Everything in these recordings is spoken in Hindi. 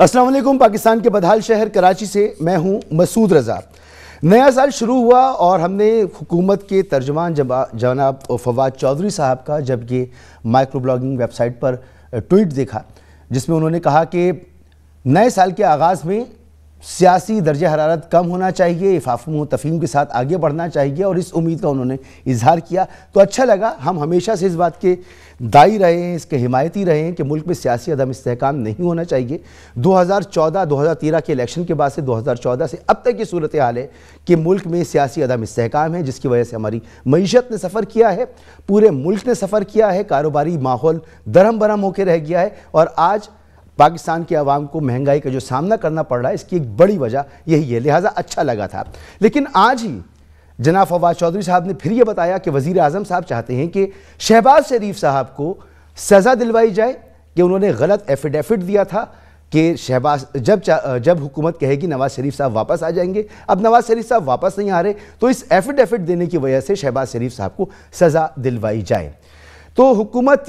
असलम पाकिस्तान के बदहाल शहर कराची से मैं हूं मसूद रज़ा नया साल शुरू हुआ और हमने हुकूमत के तर्जमान जनाब फवाद चौधरी साहब का जब ये माइक्रो ब्लॉगिंग वेबसाइट पर ट्वीट देखा जिसमें उन्होंने कहा कि नए साल के आगाज़ में सियासी दर्ज हरारत कम होना चाहिए इफाफम तफ़ीम के साथ आगे बढ़ना चाहिए और इस उम्मीद का उन्होंने इजहार किया तो अच्छा लगा हम हमेशा से इस बात के दाई रहे हैं इसके हिमायती रहे हैं कि मुल्क में सियासी अदम इसकाम नहीं होना चाहिए 2014 2013 के इलेक्शन के बाद से 2014 से अब तक की सूरत हाल है कि मुल्क में सियासी अदम इसकाम है जिसकी वजह से हमारी मीशत ने सफ़र किया है पूरे मुल्क ने सफ़र किया है कारोबारी माहौल दरम बरहम होकर रह गया है और आज पाकिस्तान की आवाम को महंगाई का जो सामना करना पड़ रहा है इसकी एक बड़ी वजह यही है लिहाजा अच्छा लगा था लेकिन आज ही जनाब फवाद चौधरी साहब ने फिर यह बताया कि वज़ी अजम साहब चाहते हैं कि शहबाज शरीफ साहब को सज़ा दिलवाई जाए कि उन्होंने गलत एफिडेविट दिया था कि शहबाज जब जब हुकूमत कहेगी नवाज शरीफ साहब वापस आ जाएंगे अब नवाज शरीफ साहब वापस नहीं आ रहे तो इस एफिडेविट देने की वजह से शहबाज शरीफ साहब को सज़ा दिलवाई जाए तो हुकूमत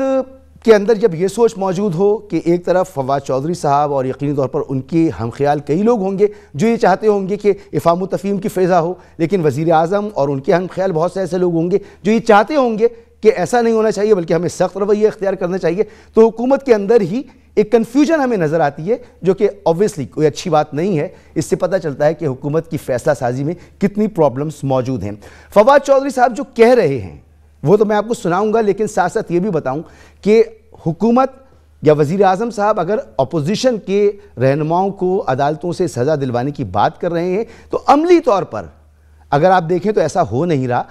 के अंदर जब ये सोच मौजूद हो कि एक तरफ फवाद चौधरी साहब और यकीनी तौर पर उनके हम ख्याल कई लोग होंगे जो ये चाहते होंगे कि इफ़ाम तफीम की फ़ैज़ा हो लेकिन वज़ी अजम और उनके हम ख्याल बहुत से ऐसे लोग होंगे जो ये चाहते होंगे कि ऐसा नहीं होना चाहिए बल्कि हमें सख्त रवैया इख्तियार करना चाहिए तो हुकूमत के अंदर ही एक कन्फ्यूजन हमें नज़र आती है जो कि ऑब्वियसली कोई अच्छी बात नहीं है इससे पता चलता है कि हुकूमत की फ़ैसला साजी में कितनी प्रॉब्लम्स मौजूद हैं फवाद चौधरी साहब जो कह रहे हैं वो तो मैं आपको सुनाऊंगा लेकिन साथ साथ ये भी बताऊं कि हुकूमत या वज़ी अजम साहब अगर अपोजिशन के रहनुमाओं को अदालतों से सज़ा दिलवाने की बात कर रहे हैं तो अमली तौर पर अगर आप देखें तो ऐसा हो नहीं रहा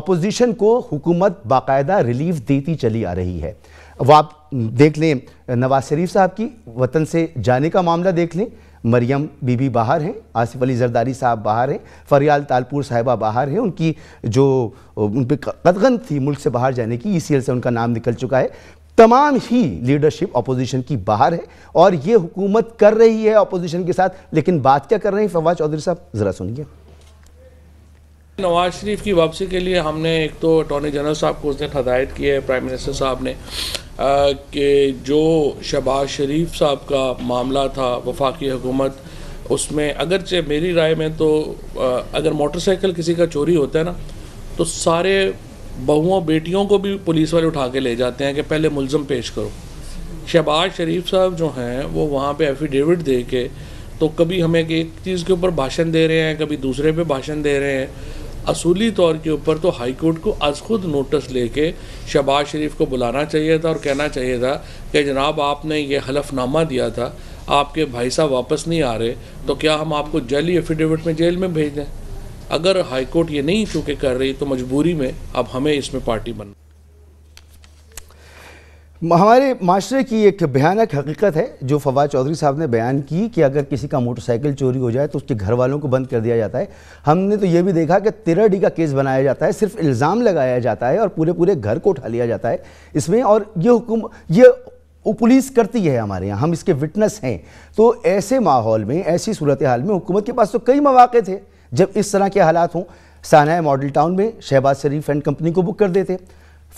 अपोजिशन को हुकूमत बाकायदा रिलीफ देती चली आ रही है वो आप देख लें नवाज शरीफ साहब की वतन से जाने का मामला देख लें मरियम बीबी बाहर हैं आसिफ अली जरदारी साहब बाहर हैं फरियाल तालपुर साहिबा बाहर हैं उनकी जो उन पर कदगन थी मुल्क से बाहर जाने की ई से उनका नाम निकल चुका है तमाम ही लीडरशिप अपोजिशन की बाहर है और ये हुकूमत कर रही है अपोजिशन के साथ लेकिन बात क्या कर रहे हैं फवाद चौधरी साहब ज़रा सुनिए नवाज शरीफ की वापसी के लिए हमने एक तो अटॉर्नी जनरल साहब को उसने हदायत की है प्राइम मिनिस्टर साहब ने कि जो शहबाज शरीफ साहब का मामला था वफाकी हुकूमत उसमें अगरचे मेरी राय में तो अगर मोटरसाइकिल किसी का चोरी होता है ना तो सारे बहुओं बेटियों को भी पुलिस वाले उठा के ले जाते हैं कि पहले मुलम पेश करो शहबाज शरीफ साहब जो हैं वो वहाँ पर एफिडेविट दे के तो कभी हमें एक चीज़ के ऊपर भाषण दे रहे हैं कभी दूसरे पे भाषण दे रहे हैं असूली तौर के ऊपर तो हाईकोर्ट को आज खुद नोटिस लेके शहबाज शरीफ को बुलाना चाहिए था और कहना चाहिए था कि जनाब आपने ये हलफनामा दिया था आपके भाई साहब वापस नहीं आ रहे तो क्या हम आपको जेली एफिडेविट में जेल में भेज दें अगर हाईकोर्ट ये नहीं चूँकि कर रही तो मजबूरी में अब हमें इसमें पार्टी बनना हमारे माशरे की एक भयानक हकीकत है जो फवाद चौधरी साहब ने बयान की कि अगर किसी का मोटरसाइकिल चोरी हो जाए तो उसके घर वालों को बंद कर दिया जाता है हमने तो ये भी देखा कि तिरडी का केस बनाया जाता है सिर्फ इल्ज़ाम लगाया जाता है और पूरे पूरे घर को उठा लिया जाता है इसमें और ये हुकुम ये पुलिस करती है हमारे यहाँ हम इसके विटनेस हैं तो ऐसे माहौल में ऐसी सूरत हाल में हुकूमत के पास तो कई मौाक़े थे जब इस तरह के हालात हों साना मॉडल टाउन में शहबाज शरीफ एंड कंपनी को बुक कर देते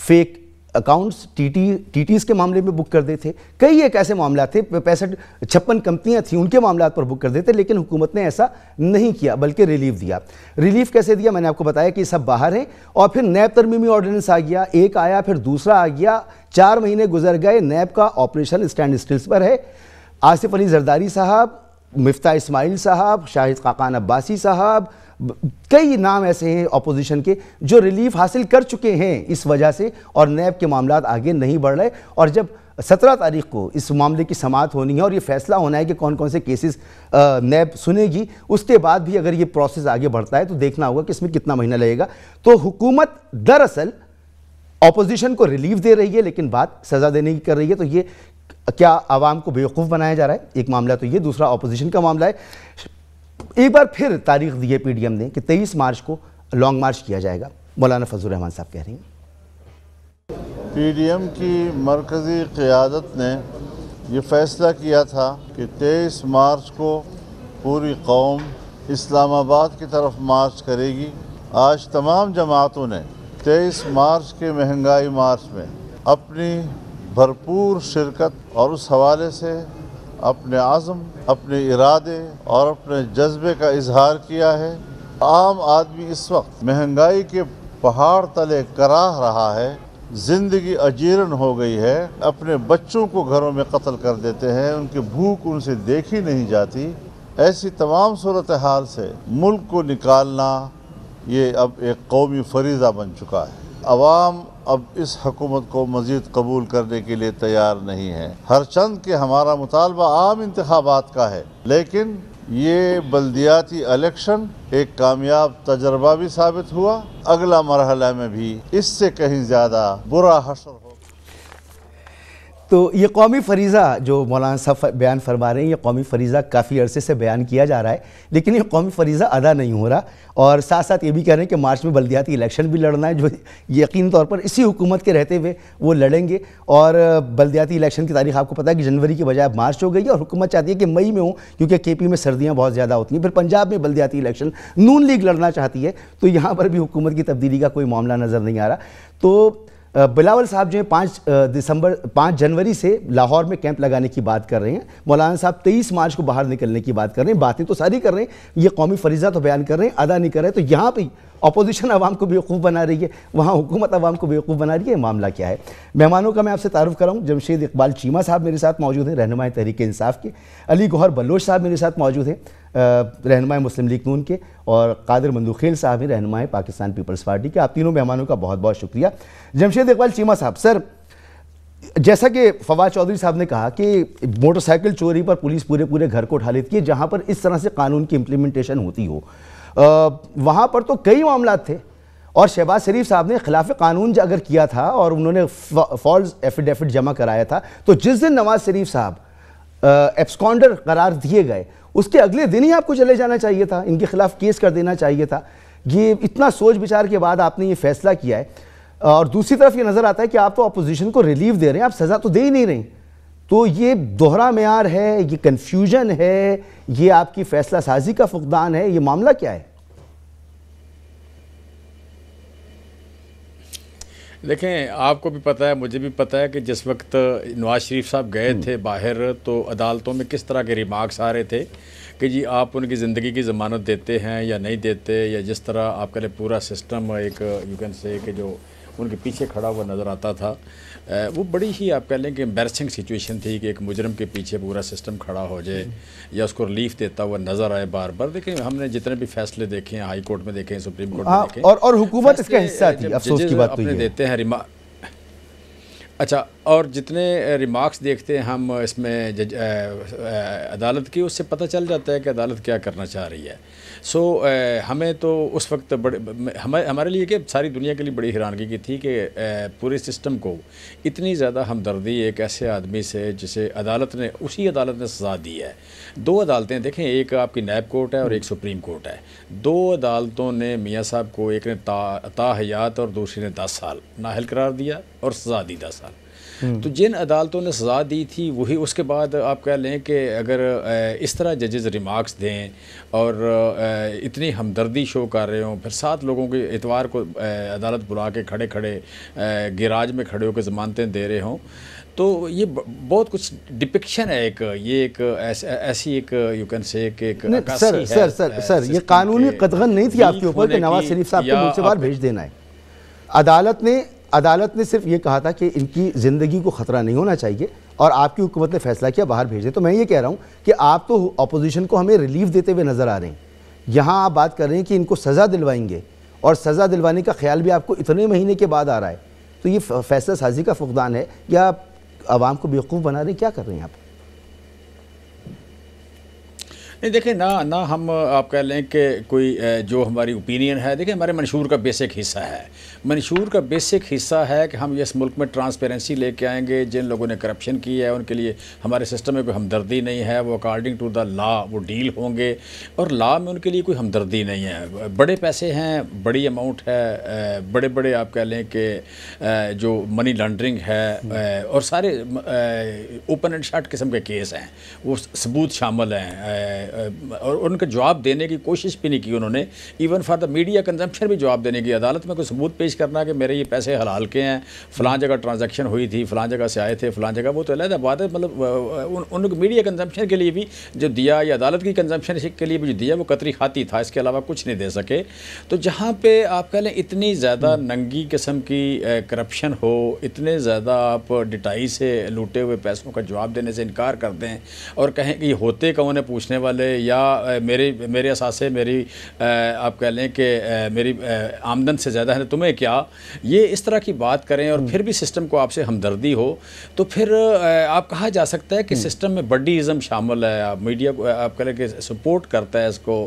फेक अकाउंट्स टीटी टीटीज के मामले में बुक कर देते थे कई एक ऐसे मामला थे पैंसठ छप्पन कंपनियां थी उनके मामला पर बुक कर देते लेकिन हुकूमत ने ऐसा नहीं किया बल्कि रिलीफ दिया रिलीफ कैसे दिया मैंने आपको बताया कि सब बाहर हैं और फिर नैब तरमीमी ऑर्डिनेंस आ गया एक आया फिर दूसरा आ गया चार महीने गुजर गए नैब का ऑपरेशन स्टैंड स्टिल्स पर है आसिफ अली जरदारी साहब मिफ्ता इसमाइल साहब शाहिद काकान अब्बासी साहब कई नाम ऐसे हैं अपोजिशन के जो रिलीफ हासिल कर चुके हैं इस वजह से और नैब के मामला आगे नहीं बढ़ रहे और जब सत्रह तारीख को इस मामले की समाप्त होनी है और ये फैसला होना है कि कौन कौन से केसेस नैब सुनेगी उसके बाद भी अगर ये प्रोसेस आगे बढ़ता है तो देखना होगा कि इसमें कितना महीना लगेगा तो हुकूमत दरअसल ऑपोजिशन को रिलीफ दे रही है लेकिन बात सज़ा देने की कर रही है तो ये क्या आवाम को बेवकूफ़ बनाया जा रहा है एक मामला तो ये दूसरा ऑपोजिशन का मामला है एक बार फिर तारीख दी है पीडीएम ने कि 23 मार्च को लॉन्ग मार्च किया जाएगा मौलाना फजल रहमान साहब कह रहे हैं पीडीएम की मरकज़ी क़्यादत ने ये फैसला किया था कि 23 मार्च को पूरी कौम इस्लामाबाद की तरफ मार्च करेगी आज तमाम जमातों ने 23 मार्च के महंगाई मार्च में अपनी भरपूर शिरकत और उस हवाले से अपने आज़म अपने इरादे और अपने जज्बे का इजहार किया है आम आदमी इस वक्त महंगाई के पहाड़ तले कराह रहा है ज़िंदगी अजीर्ण हो गई है अपने बच्चों को घरों में कत्ल कर देते हैं उनकी भूख उनसे देखी नहीं जाती ऐसी तमाम सूरत हाल से मुल्क को निकालना ये अब एक कौमी फरीज़ा बन चुका है आवाम अब इस हकूमत को मज़ीद कबूल करने के लिए तैयार नहीं है हर चंद के हमारा मुतालबा आम इंतबात का है लेकिन ये बल्दियाती इलेक्शन एक कामयाब तजर्बा भी साबित हुआ अगला मरहला में भी इससे कहीं ज़्यादा बुरा हशर हो तो ये कौमी फरीज़ा जो मौलाना साहब बयान फरमा रहे हैं ये कौमी फरीज़ा काफ़ी अरसे से बयान किया जा रहा है लेकिन ये कौमी फरीज़ा अदा नहीं हो रहा और साथ साथ ये भी कह रहे हैं कि मार्च में बल्दियाती इलेक्शन भी लड़ना है जो यकीन तौर पर इसी हुकूमत के रहते हुए वो लड़ेंगे और बल्दियाती इलेक्शन की तारीख आपको पता है कि जनवरी की बजाय मार्च हो गई है और हुकूमत चाहती है कि मई में हो क्योंकि के पी में सर्दियाँ बहुत ज़्यादा होती हैं फिर पंजाब में बल्दियाती इलेक्शन नून लीग लड़ना चाहती है तो यहाँ पर भी हुकूमत की तब्दीली का कोई मामला नज़र नहीं आ रहा तो बिलावल साहब जो है पाँच दिसंबर पाँच जनवरी से लाहौर में कैंप लगाने की बात कर रहे हैं मौलाना साहब तेईस मार्च को बाहर निकलने की बात कर रहे हैं बातें तो सारी कर रहे हैं ये कौमी फरीजा तो बयान कर रहे हैं अदा नहीं कर रहे तो यहाँ पर अपोजिशन आवाम को बेवकूफ़ बना रही है वहाँ हुकूमत आवाम को बेवकूफ़ बना रही है मामला क्या है मेहमानों का मैं आपसे तारुफ कराऊँ जमशेद इकबाल चीमा साहब मेरे साथ मौजूद हैं रहनमाय तहरीक के अली गौहर बलोच साहब मेरे साथ मौजूद हैं रहनमाय मुस्लिम लीग नून के और कादिर मंदूखेल साहब ही रहनमाय पाकिस्तान पीपल्स पार्टी के आप तीनों मेहमानों का बहुत बहुत शुक्रिया जमशेद इकबाल चीमा साहब सर जैसा कि फवाद चौधरी साहब ने कहा कि मोटरसाइकिल चोरी पर पुलिस पूरे पूरे घर को उठा लेती है जहाँ पर इस तरह से कानून की इम्प्लीमेंटेशन होती हो वहाँ पर तो कई मामला थे और शहबाज शरीफ साहब ने खिलाफ कानून अगर किया था और उन्होंने फॉल्स एफिडेविट जमा कराया था तो जिस दिन नवाज शरीफ साहब एब्सकॉन्डर करार दिए गए उसके अगले दिन ही आपको चले जाना चाहिए था इनके खिलाफ केस कर देना चाहिए था ये इतना सोच विचार के बाद आपने ये फैसला किया है और दूसरी तरफ ये नज़र आता है कि आप तो अपोजिशन को रिलीफ दे रहे हैं आप सज़ा तो दे ही नहीं रही तो ये दोहरा मैार है ये कन्फ्यूजन है ये आपकी फैसला साजी का फुकदान है ये मामला क्या है देखें आपको भी पता है मुझे भी पता है कि जिस वक्त नवाज शरीफ साहब गए हम्म। थे बाहर तो अदालतों में किस तरह के रिमार्क्स आ रहे थे कि जी आप उनकी ज़िंदगी की ज़मानत देते हैं या नहीं देते या जिस तरह आपके लिए पूरा सिस्टम एक यू कैन से कि जो उनके पीछे खड़ा हुआ नज़र आता था वो बड़ी ही आप कह लें कि एम्बेसिंग सिचुएशन थी कि एक मुजरम के पीछे पूरा सिस्टम खड़ा हो जाए या उसको रिलीफ देता हुआ नज़र आए बार बार देखें हमने जितने भी फैसले देखे हैं हाई कोर्ट में देखे हैं सुप्रीम कोर्ट में हाँ, देखे और और हुकूमत इसका हिस्सा थी अफसोस की बात तो ये देते हैं रिमा अच्छा और जितने रिमार्क्स देखते हैं हम इसमें जज, अदालत की उससे पता चल जाता है कि अदालत क्या करना चाह रही है सो आ, हमें तो उस वक्त बड़े हमें हमारे लिए कि सारी दुनिया के लिए बड़ी हैरानगी की थी कि पूरे सिस्टम को इतनी ज़्यादा हमदर्दी एक ऐसे आदमी से जिसे अदालत ने उसी अदालत ने सज़ा दी है दो अदालतें देखें एक आपकी नैब कोर्ट है और एक सुप्रीम कोर्ट है दो अदालतों ने मियाँ साहब को एक ने ताहयात ता और दूसरी ने दस साल नाहल करार दिया और सज़ा दी दस साल हम्म। तो जिन अदालतों ने सज़ा दी थी वही उसके बाद आप कह लें कि अगर इस तरह जजेज़ रिमार्क्स दें और इतनी हमदर्दी शो कर रहे हों फिर सात लोगों के इतवार को अदालत बुला के खड़े खड़े गिराज में खड़े होकर ज़मानतें दे रहे हों तो ये बहुत कुछ डिपिक्शन है एक ये एक ऐसी एक यू कैन से एक, एक सर, सर सर सर ये कानूनी कदगन नहीं थी आपके ऊपर कि नवाज शरीफ साहब को मुझसे बाहर भेज देना है अदालत ने अदालत ने सिर्फ ये कहा था कि इनकी ज़िंदगी को ख़तरा नहीं होना चाहिए और आपकी हुकूमत ने फैसला किया बाहर भेज दें तो मैं ये कह रहा हूँ कि आप तो अपोजिशन को हमें रिलीफ देते हुए नज़र आ रहे हैं यहाँ आप बात कर रहे हैं कि इनको सज़ा दिलवाएंगे और सज़ा दिलवाने का ख्याल भी आपको इतने महीने के बाद आ रहा है तो ये फैसला साजी का फुकदान है या आवाम को बेवकूफ़ बना रहे क्या कर रहे हैं आप नहीं देखें ना ना हम आप कह लें कि कोई जो हमारी ओपिनियन है देखें हमारे मंशूर का बेसिक हिस्सा है मंशूर का बेसिक हिस्सा है कि हम इस मुल्क में ट्रांसपेरेंसी लेके आएंगे जिन लोगों ने करप्शन की है उनके लिए हमारे सिस्टम में कोई हमदर्दी नहीं है वो अकॉर्डिंग टू द लॉ वो डील होंगे और लॉ में उनके लिए कोई हमदर्दी नहीं है बड़े पैसे हैं बड़ी अमाउंट है बड़े बड़े आप कह लें कि जो मनी लॉन्ड्रिंग है और सारे ओपन एंड शर्ट किस्म के केस हैं वो सबूत शामिल हैं और उनका जवाब देने की कोशिश भी नहीं की उन्होंने even for the media consumption भी जवाब देने की अदालत में कोई सबूत पेश करना कि मेरे ये पैसे हलाल के हैं फ़लां जगह ट्रांजेक्शन हुई थी फ़लां जगह से आए थे फलां जगह वो तो अलग बात है मतलब उन मीडिया कंजम्पशन के लिए भी जो दिया या अदालत की कंजम्पशन के लिए भी जो दिया वो कतरी खाती था इसके अलावा कुछ नहीं दे सके तो जहाँ पर आप कह लें इतनी ज़्यादा हम्म। नंगी किस्म की करप्शन हो इतने ज़्यादा आप डिटाई से लूटे हुए पैसों का जवाब देने से इनकार कर दें और कहें कि होते कौन है पूछने वाले ले या मेरे मेरे असासे मेरी आप कह लें कि मेरी आमदन से ज़्यादा है तुम्हें क्या ये इस तरह की बात करें और फिर भी सिस्टम को आपसे हमदर्दी हो तो फिर आप कहा जा सकता है कि हम्म। सिस्टम में बड्डीज़म शामिल है आप मीडिया को आप कह लें कि सपोर्ट करता है इसको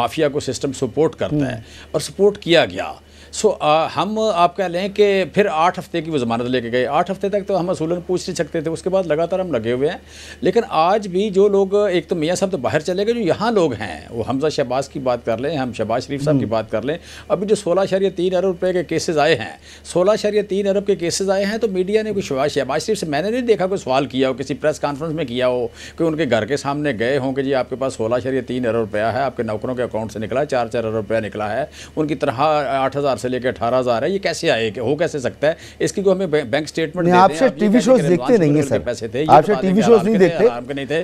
माफिया को सिस्टम सपोर्ट करता हम्म। है और सपोर्ट किया गया सो आ, uh, हम uh, आप कह लें कि फिर आठ हफ्ते की वो जमानत लेके गए आठ हफ्ते तक तो हम असूलन पूछ नहीं सकते थे उसके बाद लगातार हम लगे हुए हैं लेकिन आज भी जो लोग एक तो मियाँ साहब तो बाहर चले गए जो यहाँ लोग हैं वो हमजा शहबाज की बात कर लें हम शहबाज शरीफ साहब की हम्म। बात कर लें अभी जो सोलह शरिया तीन अरब रुपये के केसेज आए हैं सोलह शरिया तीन अरब के केसेज आए हैं तो मीडिया ने कुछ शहबाज शरीफ से मैंने नहीं देखा कोई सवाल किया हो किसी प्रेस कॉन्फ्रेंस में किया हो कि उनके घर के सामने गए हों कि जी आपके पास सोलह शरिया तीन अरब रुपया है आपके नौकरों के अकाउंट से निकला चार चार अरब रुपया निकला है उनकी तरह आठ हज़ार से लेकर अठारह हज़ार है ये कैसे आए हो कैसे सकता है इसकी को हमें बैंक स्टेटमेंट आपसे टीवी शोज देखते नहीं है सर पैसे थे आपसे टीवी शोज नहीं देखते नहीं थे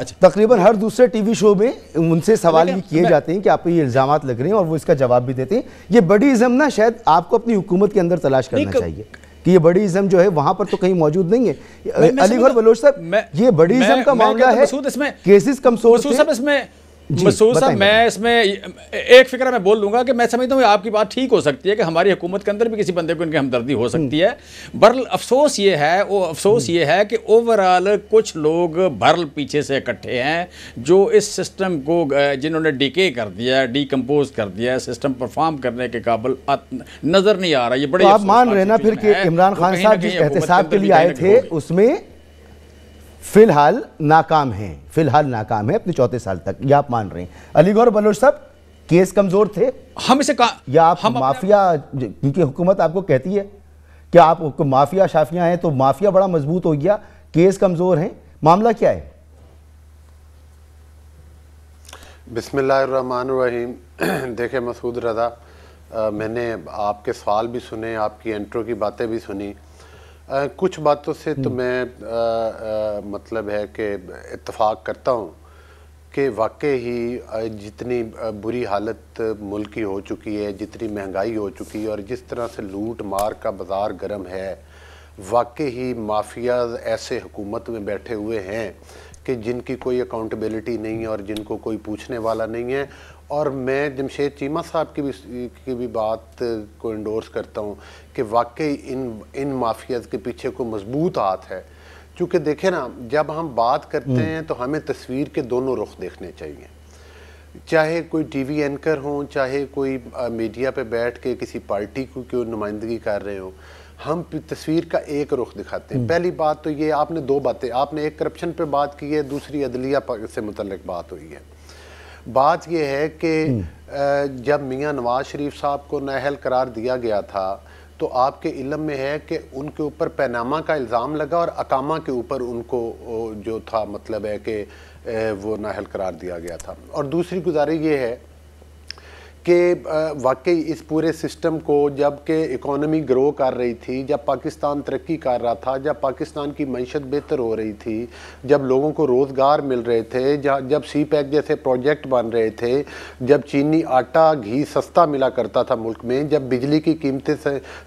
अच्छा। तकरीबन हर दूसरे टीवी शो में उनसे सवाल भी किए जाते हैं कि आपको ये इल्ज़ाम लग रहे हैं और वो इसका जवाब भी देते हैं ये बड़ी इज़म ना शायद आपको अपनी हुकूमत के अंदर तलाश करना चाहिए कि ये बड़ी इज्म जो है वहां पर तो कहीं मौजूद नहीं है अलीगढ़ बलोच साहब ये बड़ी इज्म का मामला है केसेस कमजोर इसमें मसूद साहब मैं इसमें एक फिक्र मैं बोल दूंगा कि मैं समझता हूँ आपकी बात ठीक हो सकती है कि हमारी हुकूमत के अंदर भी किसी बंदे को इनकी हमदर्दी हो सकती है हम्म। बरल अफसोस ये है वो अफसोस हम्म। ये है कि ओवरऑल कुछ लोग बरल पीछे से इकट्ठे हैं जो इस सिस्टम को जिन्होंने डिके कर दिया डिकम्पोज कर दिया सिस्टम परफॉर्म करने के काबल नज़र नहीं आ रहा ये बड़े तो आप मान रहे ना फिर इमरान खान साहब के लिए आए थे उसमें फिलहाल नाकाम हैं फिलहाल नाकाम है अपने चौथे साल तक यह आप मान रहे हैं अलीगढ़ बलोच साहब केस कमजोर थे हम इसे या आप हम माफिया क्योंकि हुकूमत आपको कहती है कि आप माफिया शाफिया हैं तो माफिया बड़ा मजबूत हो गया केस कमजोर हैं मामला क्या है बिसमीम देखे मसूद रजा मैंने आपके सवाल भी सुने आपकी एंट्रो की बातें भी सुनी आ, कुछ बातों से तो हम्म। मैं आ, आ, मतलब है कि इतफाक़ करता हूँ कि वाकई ही जितनी बुरी हालत मुल्क की हो चुकी है जितनी महंगाई हो चुकी है और जिस तरह से लूट मार का बाज़ार गर्म है वाकई ही माफिया ऐसे हुकूमत में बैठे हुए हैं कि जिनकी कोई अकाउंटेबिलिटी नहीं है और जिनको कोई पूछने वाला नहीं है और मैं जमशेद चीमा साहब की भी की भी बात को इंडोर्स करता हूँ कि वाकई इन इन माफियाज के पीछे कोई मजबूत हाथ है क्योंकि देखें ना जब हम बात करते हम्म। हैं तो हमें तस्वीर के दोनों रुख देखने चाहिए चाहे कोई टीवी एंकर हो चाहे कोई मीडिया पे बैठ के किसी पार्टी को क्यों नुमाइंदगी कर रहे हो हम तस्वीर का एक रुख दिखाते हैं हम्म। पहली बात तो ये आपने दो बातें आपने एक करप्शन पे बात की है दूसरी अदलिया से मुतलक बात हुई है बात यह है कि हम्म। जब मियां नवाज शरीफ साहब को नाहल करार दिया गया था तो आपके इलम में है कि उनके ऊपर पैनामा का इल्ज़ाम लगा और अकामा के ऊपर उनको जो था मतलब है कि वो नाहल करार दिया गया था और दूसरी गुजारिश ये है कि वाकई इस पूरे सिस्टम को जब के इकोनॉमी ग्रो कर रही थी जब पाकिस्तान तरक्की कर रहा था जब पाकिस्तान की मीशत बेहतर हो रही थी जब लोगों को रोज़गार मिल रहे थे जब सी पैक e जैसे प्रोजेक्ट बन रहे थे जब चीनी आटा घी सस्ता मिला करता था मुल्क में जब बिजली की कीमतें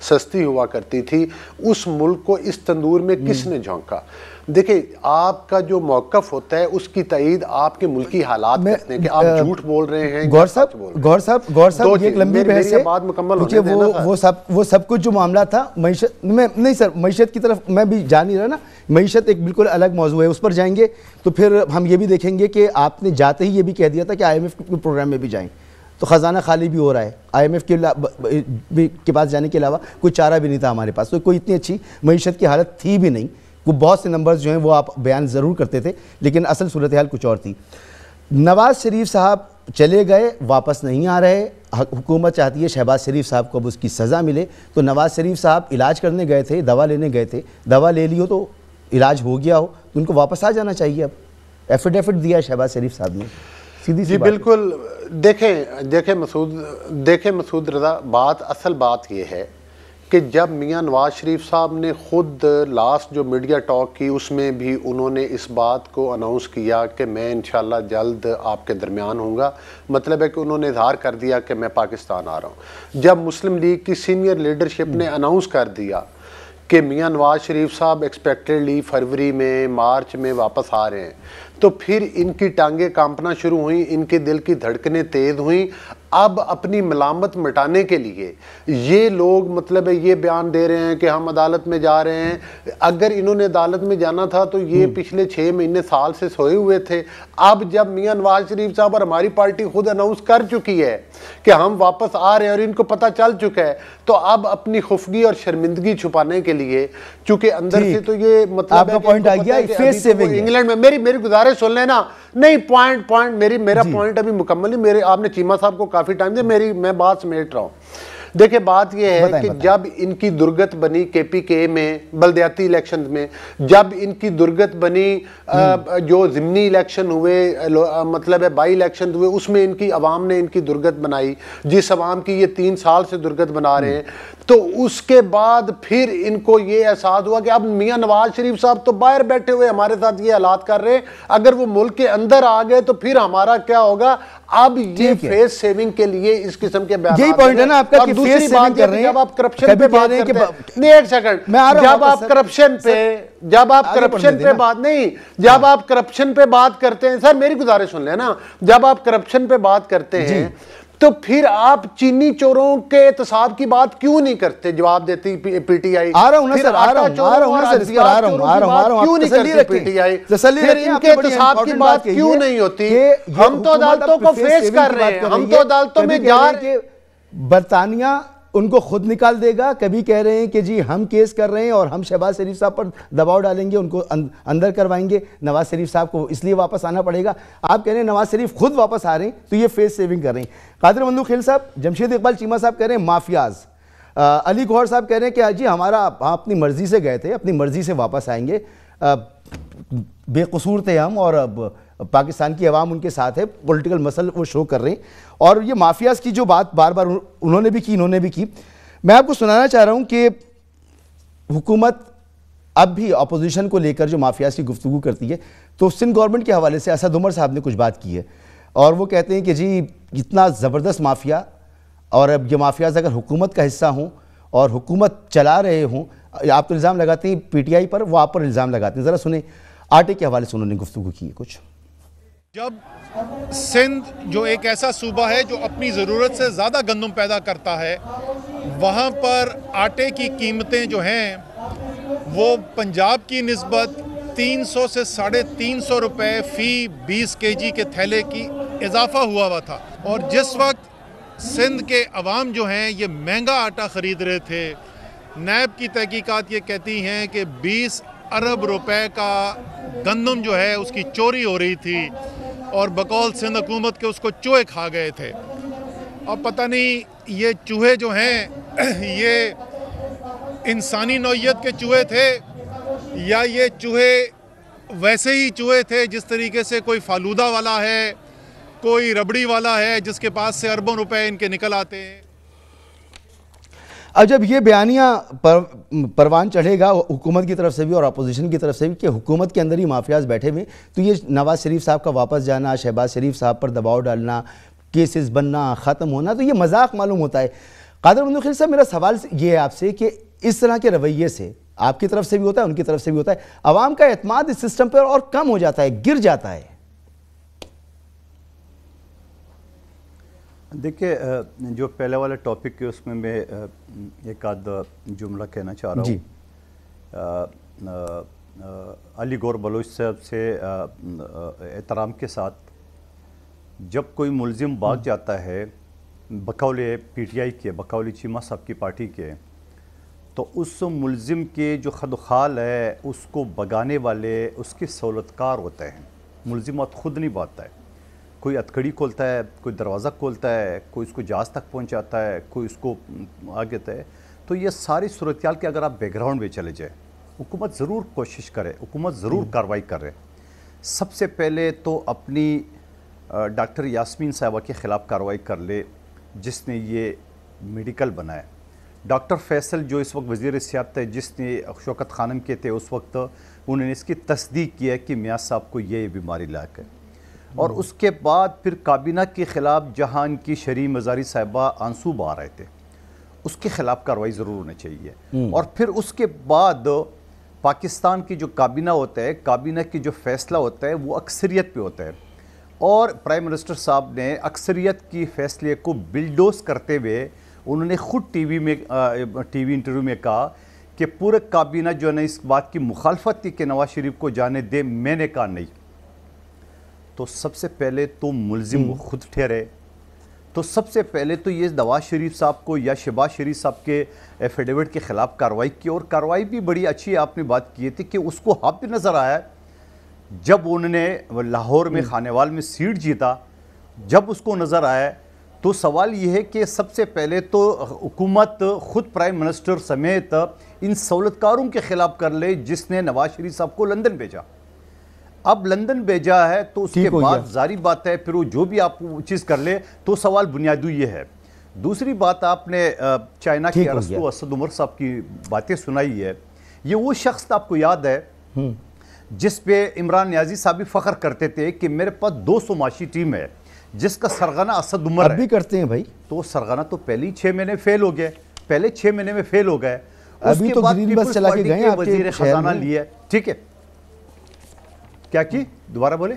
सस्ती हुआ करती थी उस मुल्क को इस तंदूर में हम्म। किसने झोंका देखिए आपका जो मौकफ होता है उसकी तईद आपके मुल्की हालात में करते हैं कि आप झूठ बोल रहे हैं गौर साहब गौर साहब गौर साहब एक लंबी बहस है बात मुकम्मल वो वो सब वो सब कुछ जो मामला था मीशत मैं नहीं सर मीशत की तरफ मैं भी जान ही रहा ना मीशत एक बिल्कुल अलग मौजू है उस पर जाएंगे तो फिर हम ये भी देखेंगे कि आपने जाते ही ये भी कह दिया था कि आई एम एफ के प्रोग्राम में भी जाएँ तो ख़जाना खाली भी हो रहा है आईएमएफ के के पास जाने के अलावा कोई चारा भी नहीं था हमारे पास तो कोई इतनी अच्छी मीशत की हालत थी भी नहीं वो बहुत से नंबर्स जो हैं वो आप बयान ज़रूर करते थे लेकिन असल सूरत हाल कुछ और थी नवाज़ शरीफ साहब चले गए वापस नहीं आ रहे हुकूमत चाहती है शहबाज शरीफ साहब को अब उसकी सज़ा मिले तो नवाज़ शरीफ साहब इलाज करने गए थे दवा लेने गए थे दवा ले ली हो तो इलाज हो गया हो तो उनको वापस आ जाना चाहिए अब एफिडेविट दिया शहबाज शरीफ साहब ने सीधी जी बिल्कुल देखें देखें मसूद देखें मसूद रजा बात असल बात यह है कि जब मियां नवाज शरीफ साहब ने ख़ुद लास्ट जो मीडिया टॉक की उसमें भी उन्होंने इस बात को अनाउंस किया कि मैं इन जल्द आपके दरमियान हूँगा मतलब है कि उन्होंने इजहार कर दिया कि मैं पाकिस्तान आ रहा हूँ जब मुस्लिम लीग की सीनियर लीडरशिप ने अनाउंस कर दिया कि मियाँ नवाज शरीफ साहब एक्सपेक्टेडली फरवरी में मार्च में वापस आ रहे हैं तो फिर इनकी टांगें कांपना शुरू हुई इनके दिल की धड़कने तेज़ हुई अब अपनी मलामत मिटाने के लिए ये लोग मतलब है ये बयान दे रहे हैं कि हम अदालत में जा रहे हैं अगर इन्होंने अदालत में जाना था तो ये हम्म। पिछले छः महीने साल से सोए हुए थे अब जब मियां नवाज शरीफ साहब और हमारी पार्टी खुद अनाउंस कर चुकी है कि हम वापस आ रहे हैं और इनको पता चल चुका है तो अब अपनी खुफगी और शर्मिंदगी छुपाने के लिए चूंकि अंदर से तो ये मतलब इंग्लैंड तो में मेरी मेरी गुजारिश सुन लेना नहीं पॉइंट पॉइंट मेरी मेरा पॉइंट अभी मुकम्मल ही मेरे आपने चीमा साहब को काफी टाइम दिया मेरी मैं बात समेट रहा हूँ देखिए बात यह है कि जब इनकी दुर्गत बनी केपीके में बलदयाती इलेक्शन में जब इनकी दुर्गत बनी हम्म। जो जिमनी इलेक्शन हुए मतलब है बाई इलेक्शन हुए उसमें इनकी आवाम ने इनकी दुर्गत बनाई जिस आवाम की ये तीन साल से दुर्गत बना रहे हैं तो उसके बाद फिर इनको ये एहसास हुआ कि अब मियाँ नवाज शरीफ साहब तो बाहर बैठे हुए हमारे साथ ये हालात कर रहे हैं अगर वो मुल्क के अंदर आ गए तो फिर हमारा क्या होगा अब ये फेस सेविंग के लिए इस किस्म के यही पॉइंट है ना आपका कि दूसरी बात कर रहे हैं जब आप करप्शन पे बात करते हैं नहीं एक सेकंड जब आप करप्शन पे जब आप करप्शन पे बात नहीं जब आप करप्शन पे बात करते हैं सर मेरी गुजारिश सुन लेना जब आप करप्शन पे बात करते हैं तो फिर आप चीनी चोरों के एहतसाब की बात क्यों नहीं करते जवाब देती पीटीआई आ रहा हूं ना सर आ रहा हूं आ रहा हूं सर आ रहा हूं आ रहा हूं क्यों नहीं करती पीटीआई तसल्ली रखिए इनके एहतसाब की बात क्यों नहीं होती हम तो अदालतों को फेस कर रहे हैं हम तो अदालतों में जा रहे हैं बर्तानिया उनको खुद निकाल देगा कभी कह रहे हैं कि जी हम केस कर रहे हैं और हम शहबाज शरीफ साहब पर दबाव डालेंगे उनको अं-, अंदर करवाएंगे नवाज शरीफ साहब को इसलिए वापस आना पड़ेगा आप कह रहे हैं नवाज शरीफ खुद वापस आ रहे हैं तो ये फेस सेविंग कर रहे हैं कादर मंदू खेल साहब जमशेद इकबाल चीमा साहब कह रहे हैं माफियाज़ आ, अली गौहर साहब कह रहे हैं कि जी हमारा अपनी मर्ज़ी से गए थे अपनी मर्ज़ी से वापस आएंगे बेकसूर थे हम और अब पाकिस्तान की आवाम उनके साथ है पॉलिटिकल मसल वो शो कर रहे हैं और ये माफियाज की जो बात बार बार उन्होंने भी की इन्होंने भी की मैं आपको सुनाना चाह रहा हूँ कि हुकूमत अब भी अपोजिशन को लेकर जो माफियाज की गुफ्तु करती है तो सिंध गवर्नमेंट के हवाले से असद उमर साहब ने कुछ बात की है और वो कहते हैं कि जी इतना ज़बरदस्त माफिया और अब ये माफियाज अगर हुकूमत का हिस्सा हों और हुकूमत चला रहे हों आप तो इल्ज़ाम लगाते हैं पीटीआई पर वो आप पर इल्ज़ाम लगाते हैं ज़रा सुने आटे के हवाले से उन्होंने गुफ्तु की है कुछ जब सिंध जो एक ऐसा सूबा है जो अपनी ज़रूरत से ज़्यादा गंदम पैदा करता है वहाँ पर आटे की कीमतें जो हैं वो पंजाब की नस्बत 300 से साढ़े तीन सौ रुपये फ़ी बीस के जी के थैले की इजाफा हुआ हुआ था और जिस वक्त सिंध के अवाम जो हैं ये महंगा आटा ख़रीद रहे थे नैब की तहक़ीक़त ये कहती हैं कि 20 अरब रुपए का गंदम जो है उसकी चोरी हो रही थी और बकौल सिंध हुकूमत के उसको चूहे खा गए थे अब पता नहीं ये चूहे जो हैं ये इंसानी नौीयत के चूहे थे या ये चूहे वैसे ही चूहे थे जिस तरीके से कोई फालूदा वाला है कोई रबड़ी वाला है जिसके पास से अरबों रुपए इनके निकल आते हैं अब जब ये बयानिया पर, परवान चढ़ेगा हुकूमत की तरफ से भी और अपोजिशन की तरफ से भी कि हुकूमत के अंदर ही माफियाज बैठे हुए तो ये नवाज़ शरीफ साहब का वापस जाना शहबाज शरीफ साहब पर दबाव डालना केसेस बनना ख़त्म होना तो ये मजाक मालूम होता है कादर मंदूखिल साहब मेरा सवाल ये है आपसे कि इस तरह के रवैये से आपकी तरफ से भी होता है उनकी तरफ से भी होता है आवाम का अतमाद इस सिस्टम पर और कम हो जाता है गिर जाता है देखिए जो पहले वाला टॉपिक है उसमें मैं एक आध जुमला कहना चाह रहा हूँ अली गौर बलोच साहब से एहतराम के साथ जब कोई मुलजिम भाग हम्म। जाता है टी पीटीआई के बकौल चीमा साहब की पार्टी के तो उस मुलजिम के जो खदखाल है उसको बगाने वाले उसके सहूलतकार होते हैं मुलजिम खुद नहीं बांधता है कोई अतकड़ी खोलता है कोई दरवाज़ा खोलता है कोई उसको जहाज तक पहुंचाता है कोई उसको आगे तय तो ये सारी सूरतयाल के अगर आप बैकग्राउंड में चले जाए हुकूमत ज़रूर कोशिश करे हुकूमत ज़रूर हम्म। कार्रवाई करे सबसे पहले तो अपनी डॉक्टर यासमीन साहबा के ख़िलाफ़ कार्रवाई कर ले जिसने ये मेडिकल बनाया डॉक्टर फैसल जो इस वक्त वजीर सियात है जिसने शौकत खानम के थे उस वक्त उन्होंने इसकी तस्दीक किया कि मियाँ साहब को ये बीमारी लायक है और उसके बाद फिर काबीना के ख़िलाफ़ जहाँ की शरी मजारी साहिबा आंसू बहा रहे थे उसके ख़िलाफ़ कार्रवाई ज़रूर होनी चाहिए हम्म। और फिर उसके बाद पाकिस्तान की जो काबीना होता है काबीना की जो फ़ैसला होता है वो अक्सरियत पे होता है और प्राइम मिनिस्टर साहब ने अक्सरियत की फ़ैसले को बिल्डोज करते हुए उन्होंने ख़ुद टीवी में टीवी इंटरव्यू में कहा कि पूरे काबीना जो है ना इस बात की मुखालफत थी कि नवाज़ शरीफ को जाने दे मैंने कहा नहीं तो सबसे पहले तो मुलजिम हम्म। खुद ठहरे तो सबसे पहले तो ये नवाज़ शरीफ साहब को या शहबाज शरीफ साहब के एफिडेविट के ख़िलाफ़ कार्रवाई की और कार्रवाई भी बड़ी अच्छी आपने बात की थी कि उसको हाथ भी नज़र आया जब उन्होंने लाहौर में हम्म। खानेवाल में सीट जीता जब उसको नज़र आया तो सवाल यह है कि सबसे पहले तो हुकूमत खुद प्राइम मिनिस्टर समेत इन सहूलतकारों के ख़िलाफ़ कर ले जिसने नवाज़ शरीफ साहब को लंदन भेजा अब लंदन भेजा है तो उसके बाद जारी बात है फिर वो जो भी आप चीज़ कर ले तो सवाल बुनियादी ये है दूसरी बात आपने चाइना के अरस्तु असद उमर साहब की बातें सुनाई है ये वो शख्स आपको याद है हम्म। जिस पे इमरान न्याजी साहब भी फ़ख्र करते थे कि मेरे पास दो सौ माशी टीम है जिसका सरगना असद उमर भी करते हैं भाई तो सरगना तो पहले ही छः महीने फेल हो गए पहले छः महीने में फेल हो गए अभी तो बस चला के गए तो वजीर खजाना लिया ठीक है क्या की दोबारा बोले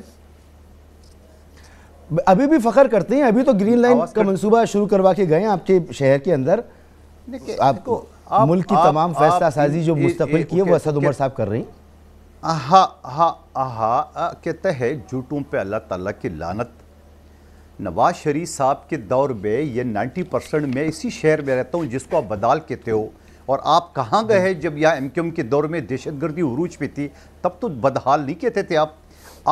अभी भी फखर करते हैं अभी तो ग्रीन लाइन का मंसूबा शुरू करवा के गए आपके शहर के अंदर आपको आप, मुल्क की आप, तमाम फैसला साजी जो मुस्तकिल की है वो असद उमर साहब कर रही हैं हा कहते हैं झूठों पे अल्लाह ताला की लानत नवाज शरीफ साहब के दौर में ये 90 परसेंट मैं इसी शहर में रहता हूँ जिसको आप बदाल कहते हो और आप कहाँ गए हम्म। जब यहाँ एम के दौर में दहशत गर्दी उरूज पे थी तब तो बदहाल नहीं कहते थे आप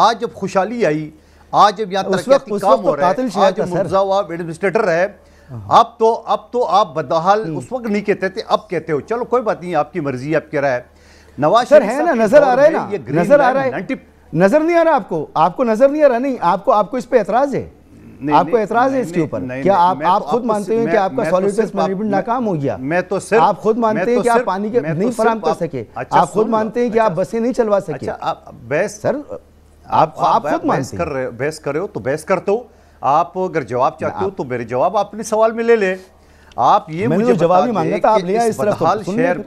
आज जब खुशहाली आई आज जब यहाँ उस काम तो हो रहा है एडमिनिस्ट्रेटर है अब हाँ। तो अब तो आप बदहाल हम्म। उस वक्त नहीं कहते थे अब कहते हो चलो कोई बात नहीं आपकी मर्जी कह रहा है नवाज सर है ना नजर आ रहा है ना नजर आ रहा है नजर नहीं आ रहा आपको आपको नजर नहीं आ रहा नहीं आपको आपको इस पे एतराज है आपको एतराज है इसके ऊपर क्या आप आप तो खुद मानते हैं कि आपका सॉलिड मैनेजमेंट तो नाकाम हो गया मैं तो सिर्फ आप खुद मानते हैं तो कि आप पानी के नहीं फराम कर सके अच्छा, आप खुद मानते हैं कि अच्छा, आप बसें नहीं चलवा सके अच्छा, आप बहस सर आप आप खुद मानते कर रहे बहस कर रहे हो तो बहस करते हो आप अगर जवाब चाहते हो तो मेरे जवाब आप अपने सवाल में ले ले आप ये मुझे जवाब ही मांगा था आप लिया इस तरफ हाल शहर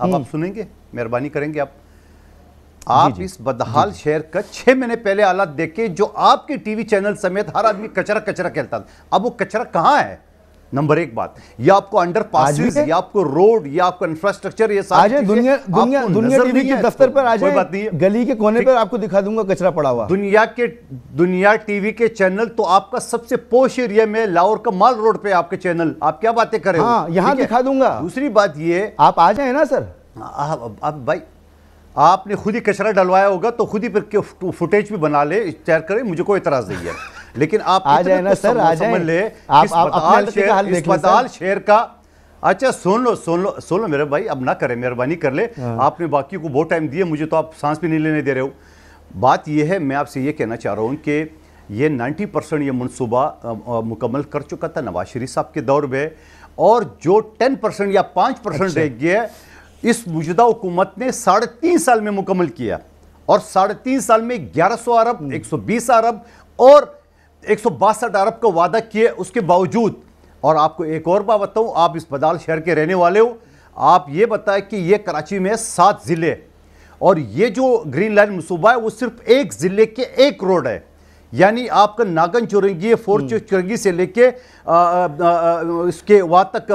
आप हम्म। सुनेंगे मेहरबानी करेंगे आप आप इस बदहाल शहर का छह महीने पहले हालात देखे जो आपके टीवी चैनल समेत हर आदमी कचरा कचरा कहता था अब वो कचरा कहाँ है नंबर एक बात ये आपको अंडर पास या आपको रोड या आपको इंफ्रास्ट्रक्चर ये सारी दुनिया दुनिया दुनिया टीवी के तो दफ्तर पर आज बात नहीं है गली के कोने पर आपको दिखा दूंगा कचरा पड़ा हुआ दुनिया के दुनिया टीवी के चैनल तो आपका सबसे पोश एरिया में लाहौर का माल रोड पे आपके चैनल आप क्या बातें करें हाँ, यहाँ दिखा दूंगा दूसरी बात ये आप आ जाए ना सर आप हाँ, भाई आपने खुद ही कचरा डलवाया होगा तो खुद ही फिर फुटेज भी बना ले शेयर करें मुझे कोई इतराज नहीं है लेकिन आप आ जाए ना तो सर आ जाए ले अस्पताल शेर, का अच्छा सुन लो सुन लो सुन लो मेरे भाई अब ना करें मेहरबानी कर ले हाँ। आपने बाकी को बहुत टाइम दिया मुझे तो आप सांस भी नहीं लेने दे रहे हो बात यह है मैं आपसे ये कहना चाह रहा हूँ कि ये 90 परसेंट ये मनसूबा मुकम्मल कर चुका था नवाज शरीफ साहब के दौर में और जो 10 परसेंट या 5 परसेंट अच्छा। रह गया इस मौजूदा हुकूमत ने साढ़े तीन साल में मुकम्मल किया और साढ़े तीन साल में ग्यारह सौ अरब एक सौ बीस अरब और एक सौ बासठ अरब का वादा किए उसके बावजूद और आपको एक और बात बताऊँ आप इस बदाल शहर के रहने वाले हो आप ये बताएं कि ये कराची में सात ज़िले और ये जो ग्रीन लाइन मनसूबा है वो सिर्फ एक ज़िले के एक रोड है यानी आपका नागन चुरंगी फोर्च हम्म। चुरंगी से लेके इसके वहाँ तक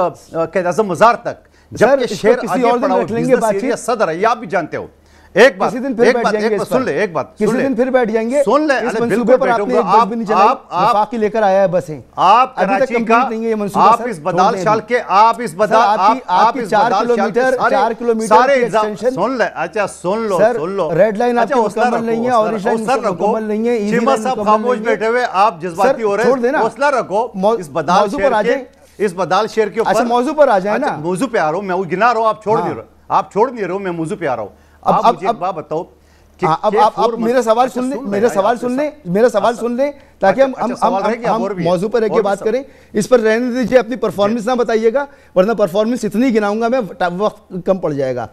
कैद मज़ार तक जबकि शेर किसी और दिन रख लेंगे बातचीत सदर है आप भी जानते हो एक बात किसी दिन फिर बैठ जाएंगे सुन ले एक बात किसी दिन फिर बैठ जाएंगे सुन ले इस मंसूबे पर आपने एक बस भी नहीं चलाई आप लेकर आया है बसें आप कराची का नहीं है मंसूबा आप इस बदाल शाल के आप इस बदाल आप आप चार किलोमीटर चार किलोमीटर सारे एग्जाम सुन ले अच्छा सुन लो सुन लो रेड लाइन अच्छा, आपकी मुकम्मल नहीं है और सर रखो नहीं है चीमा साहब खामोश बैठे हुए आप जज्बाती हो रहे हैं हौसला रखो इस बदाल पर आ इस बदाल शेर के ऊपर अच्छा मौजू पर आ जाए अच्छा, ना मौजू पे आ रहा हूँ मैं वो गिना रहा हूँ आप छोड़ नहीं हाँ। रहे आप छोड़ नहीं रहे हो मैं मौजू पे आ रहा हूँ अब अब अब बात बताओ कि आ, हाँ, अब आप, आप मेरा सवाल सुन अच्छा, ले मेरा सवाल अच्छा, सुन ले मेरा सवाल सुन ले ताकि हम हम हम हम मौजू पर रहकर बात करें इस पर रहने दीजिए अपनी परफॉर्मेंस ना बताइएगा वरना परफॉर्मेंस इतनी गिनाऊंगा मैं वक्त कम पड़ जाएगा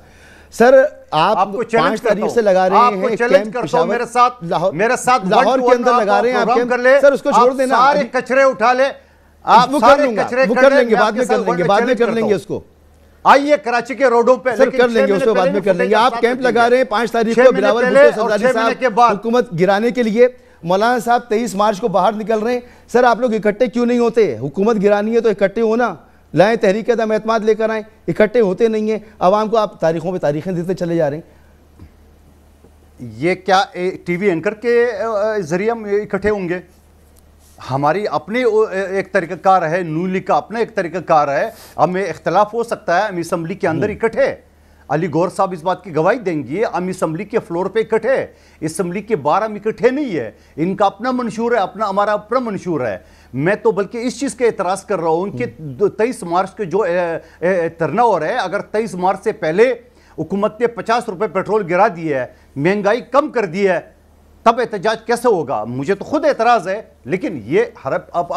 सर आप आपको चैलेंज तारीख से लगा रहे हैं चैलेंज करता मेरे साथ मेरे साथ लाहौर के अंदर लगा रहे हैं आप कर ले सर उसको छोड़ देना सारे कचरे उठा ले आप वो कर लूंगा वो कर लेंगे बाद में कर लेंगे बाद में कर लेंगे उसको आइए कराची के रोडों पे सर कर लेंगे उसको बाद में कर लेंगे आप कैंप लगा रहे हैं पांच तारीख को बिलावल साहब हुकूमत गिराने के लिए मौलाना साहब तेईस मार्च को बाहर निकल रहे हैं सर आप लोग इकट्ठे क्यों नहीं होते हुकूमत गिरानी है तो इकट्ठे होना लाए तहरीक दम एतम लेकर आए इकट्ठे होते नहीं है आवाम को आप तारीखों पर तारीखें देते चले जा रहे हैं ये क्या टीवी एंकर के जरिए हम इकट्ठे होंगे हमारी अपने एक तरीक़ाकार है नू लीग का अपना एक तरीक़ाकार है अब में इख्तलाफ हो सकता है अमी असम्बली के अंदर हम्म। इकट्ठे अली गौर साहब इस बात की गवाही देंगे हम इसम्बली के फ्लोर पे इकट्ठे इसम्बली के बारह हम इकट्ठे नहीं है इनका अपना मंशूर है अपना हमारा अपना मंशूर है मैं तो बल्कि इस चीज़ का एतराज़ कर रहा हूँ कि हम्म। तेईस मार्च के जो धरना हो रहा है अगर तेईस मार्च से पहले हुकूमत ने पचास रुपये पेट्रोल गिरा दिया है महंगाई कम कर दी है तब एहतजाज कैसे होगा मुझे तो खुद एतराज़ है लेकिन ये हरप आप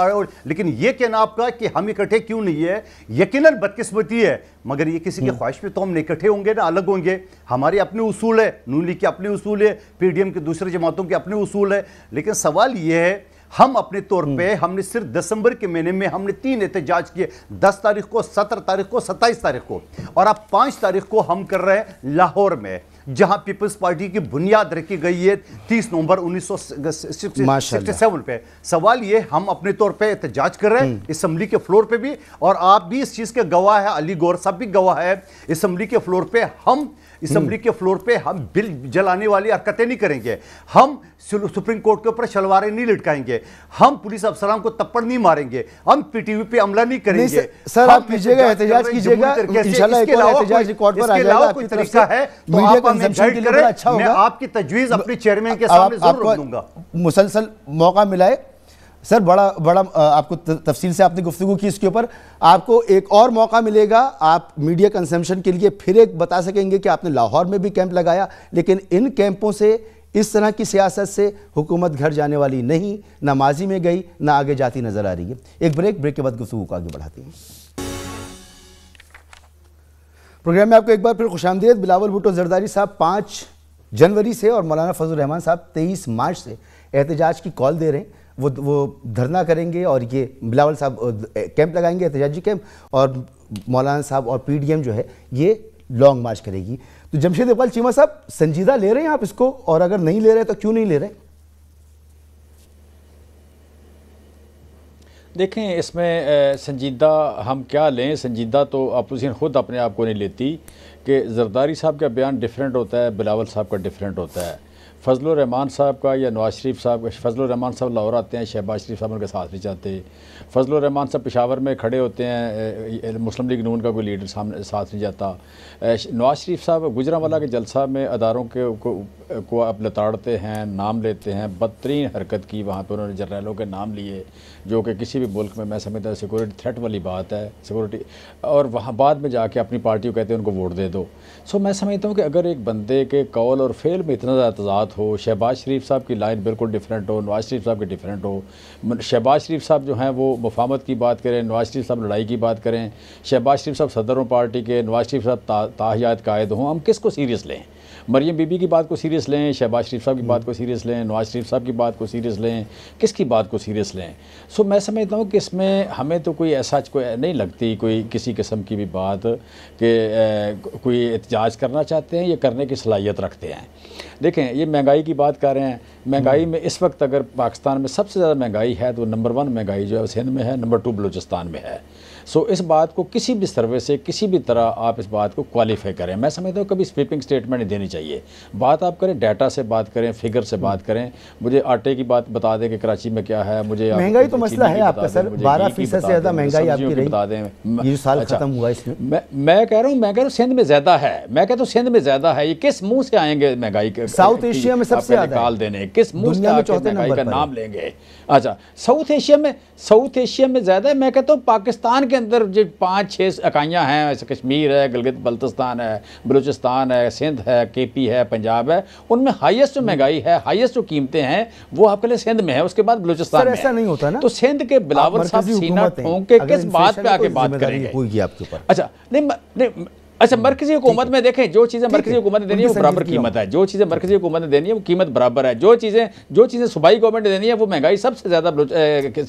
लेकिन ये कहना आपका कि हम इकट्ठे क्यों नहीं है यकीनन बदकिस्मती है मगर ये किसी की हम्म। ख्वाहिश में तो हम इकट्ठे होंगे ना अलग होंगे हमारे अपने उसूल है नू लीग के अपने उसूल है पी डी एम के दूसरे जमातों के अपने उसूल है लेकिन सवाल ये है हम अपने तौर पे हम्म। हमने सिर्फ दिसंबर के महीने में हमने तीन एहतजाज किए दस तारीख को सत्रह तारीख को सत्ताईस तारीख को और अब पाँच तारीख को हम कर रहे हैं लाहौर में जहां पीपल्स पार्टी की बुनियाद रखी गई है तीस नवंबर उन्नीस पे सवाल ये हम अपने तौर पे एहतजाज कर रहे हैं इसम्बली हम्म। के फ्लोर पे भी और आप भी इस चीज़ के गवाह है अली गौर साहब भी गवाह है इसम्बली के फ्लोर पे हम इसम्बली हम्म। के फ्लोर पे हम बिल जलाने वाली हरकतें नहीं करेंगे हम सुप्रीम कोर्ट के ऊपर शलवारें नहीं लटकाएंगे हम पुलिस अफसरों को तप्पड़ नहीं मारेंगे हम पीटीवी पे हमला नहीं करेंगे सर आप कीजिएगा एहतजाज कीजिएगा इंशाल्लाह एक और रिकॉर्ड पर आ जाएगा कोई तरीका है तो आप अच्छा मैं आपकी तजवीज अपने चेयरमैन के सामने जरूर रख दूंगा मुसलसल मौका मिलाए सर बड़ा बड़ा आपको तफसील से आपने गुफ्तु की इसके ऊपर आपको एक और मौका मिलेगा आप मीडिया कंसम्पशन के लिए फिर एक बता सकेंगे कि आपने लाहौर में भी कैंप लगाया लेकिन इन कैंपों से इस तरह की सियासत से हुकूमत घर जाने वाली नहीं ना माजी में गई ना आगे जाती नज़र आ रही है एक ब्रेक ब्रेक के बाद गुफ्तु को आगे बढ़ाते हैं प्रोग्राम में आपको एक बार फिर खुश आमदेद बिलावल भुटो जरदारी साहब पाँच जनवरी से और मौलाना फजल रहमान साहब तेईस मार्च से एहतजाज की कॉल दे रहे हैं वो वो धरना करेंगे और ये बिलावल साहब कैंप लगाएंगे एहतजाजी कैंप और मौलाना साहब और पीडीएम जो है ये लॉन्ग मार्च करेगी तो जमशेद इकबाल चीमा साहब संजीदा ले रहे हैं आप इसको और अगर नहीं ले रहे तो क्यों नहीं ले रहे देखें इसमें संजीदा हम क्या लें संजीदा तो अपोजिशन ख़ुद अपने आप को नहीं लेती कि जरदारी साहब का बयान डिफरेंट होता है बिलावल साहब का डिफरेंट होता है फजलरहमान साहब का या नवाज शरीफ साहब का फजलरहमान साहब लाहौर आते हैं शहबाज शरीफ साहब उनके साथ नहीं जाते फजलरहमान साहब पिशावर में खड़े होते हैं मुस्लिम लीग नून का कोई लीडर सामने साथ नहीं जाता नवाज शरीफ साहब गुजरा वाला के जलसा में अदारों के को आप लताड़ते हैं नाम लेते हैं बदतरीन हरकत की वहाँ पर तो उन्होंने जर्नलों के नाम लिए जो कि किसी भी मुल्क में मैं समझता हूँ सिक्योरिटी थ्रेट वाली बात है सिक्योरिटी और वहाँ बाद में जाके अपनी पार्टी को कहते हैं उनको वोट दे दो सो मैं समझता हूँ कि अगर एक बंदे के कौल और फेल में इतना ज़्यादा तजाद हो शहबाज शरीफ साहब की लाइन बिल्कुल डिफरेंट हो नवाज शरीफ साहब की डिफरेंट हो शहबाज शरीफ साहब जो हैं वो मुफामत की बात करें नवाज शरीफ साहब लड़ाई की बात करें शहबाज शरीफ साहब सदरों पार्टी के नवाज शरीफ साहब ताहियात कायद हों हम किस को सीरियस लें मरियम बीबी की बात को सीरियस लें शहबाज शरीफ साहब की बात हम्म। को सीरियस लें नवाज शरीफ साहब की बात को सीरियस लें किसकी बात को सीरियस लें सो मैं समझता हूँ कि इसमें हमें तो कोई ऐसा कोई नहीं लगती कोई किसी किस्म की भी बात कि कोई एहतजाज करना चाहते हैं या करने की सलाहियत रखते हैं देखें ये महंगाई की बात कर रहे हैं महंगाई हम्म। में इस वक्त अगर पाकिस्तान में सबसे ज़्यादा महंगाई है तो नंबर वन महंगाई जो है सिंध में है नंबर टू बलूचिस्तान में है सो इस बात को किसी भी सर्वे से किसी भी तरह आप इस बात को क्वालिफाई करें मैं समझता हूँ कभी स्वीपिंग स्टेटमेंट नहीं देनी चाहिए बात आप करें डाटा से बात करें फिगर से बात करें मुझे आटे की बात बता दें कि कराची में क्या है मुझे महंगाई तो मसला है आपका सर बारह फीसद से ज़्यादा महंगाई आपकी रही बता दें ये साल अच्छा। खत्म हुआ इसमें मैं कह रहा हूँ मैं कह रहा हूँ सिंध में ज़्यादा है मैं कहता तो हूँ सिंध में ज़्यादा है ये किस मुंह से आएंगे महंगाई के साउथ एशिया में सबसे निकाल देने किस मुंह से महंगाई का नाम लेंगे अच्छा साउथ एशिया में साउथ एशिया में ज़्यादा मैं कहता हूँ पाकिस्तान के अंदर जो पाँच छः इकाइयाँ हैं जैसे कश्मीर है गलगित बल्तिस्तान है बलूचिस्तान है सिंध है के पी है पंजाब है उनमें हाइस्ट जो हम्म। महंगाई है हाइस्ट जो कीमतें हैं वो आपके लिए सिंध में है उसके बाद बलूचिस्तान ऐसा नहीं होता ना तो सिंध के बिलावर साहब सीना ठोंक के किस बात पर आके बात करेंगे आपके ऊपर अच्छा नहीं अच्छा मरकजी हुकूमत में देखें जो चीज़ें मरकजी हुकूमत ने देनी है वो बराबर कीमत है जो चीज़ें मरकजी हुकूमत ने देनी है वो कीमत बराबर है जो चीज़ें जो चीज़ें सूबाई गवर्नमेंट ने देनी है वो महंगाई सबसे ज़्यादा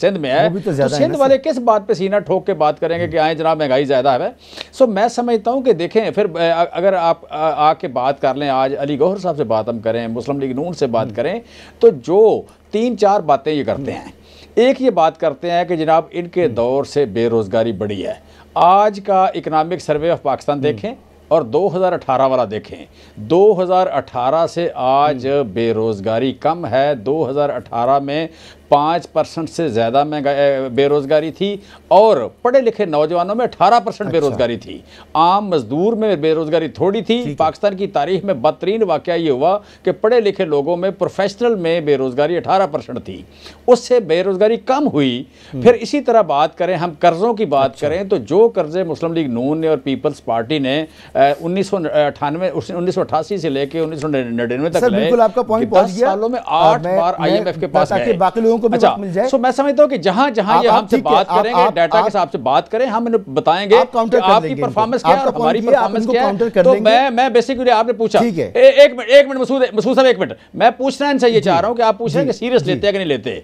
सिंध में है तो तो सिंध वाले किस बात पर सीना ठोक के बात करेंगे कि आए जनाब महंगाई ज़्यादा है सो मैं समझता हूँ कि देखें फिर अगर आप आके बात कर लें आज अली गौहर साहब से बात हम करें मुस्लिम लीग नून से बात हम्म। करें तो जो तीन चार बातें ये करते हम्म। हैं एक ये बात करते हैं कि जनाब इनके हम्म। दौर से बेरोज़गारी बढ़ी है आज का इकनॉमिक सर्वे ऑफ पाकिस्तान हम्म। देखें और 2018 वाला देखें 2018 से आज बेरोज़गारी कम है 2018 में पाँच परसेंट से ज़्यादा बेरोज़गारी थी और पढ़े लिखे नौजवानों में अठारह परसेंट अच्छा। बेरोज़गारी थी आम मजदूर में बेरोज़गारी थोड़ी थी पाकिस्तान की तारीख में बदतरीन वाक़ ये हुआ कि पढ़े लिखे लोगों में प्रोफेशनल में बेरोज़गारी अठारह परसेंट थी उससे बेरोज़गारी कम हुई हम्म। फिर इसी तरह बात करें हम कर्ज़ों की बात अच्छा। करें तो जो कर्ज़े मुस्लिम लीग नून ने और पीपल्स पार्टी ने उन्नीस सौ अठानवे उन्नीस सौ अठासी से लेकर उन्नीस सौ नड़िनवे तक आपका पॉइंट सालों में आठ बार आई एम एफ के पास बाकी लोगों को भी अच्छा, मिल जाए सो मैं समझता हूँ कि जहां जहां ये हमसे बात करेंगे डाटा के हिसाब से बात करें हम इन्हें बताएंगे आपकी परफॉर्मेंस क्या है हमारी परफॉर्मेंस क्या है तो मैं मैं बेसिकली आपने पूछा एक मिनट एक मिनट मसूद मसूद साहब एक मिनट मैं पूछना इनसे ये चाह रहा हूँ कि आप पूछ रहे हैं कि सीरियस लेते हैं कि नहीं लेते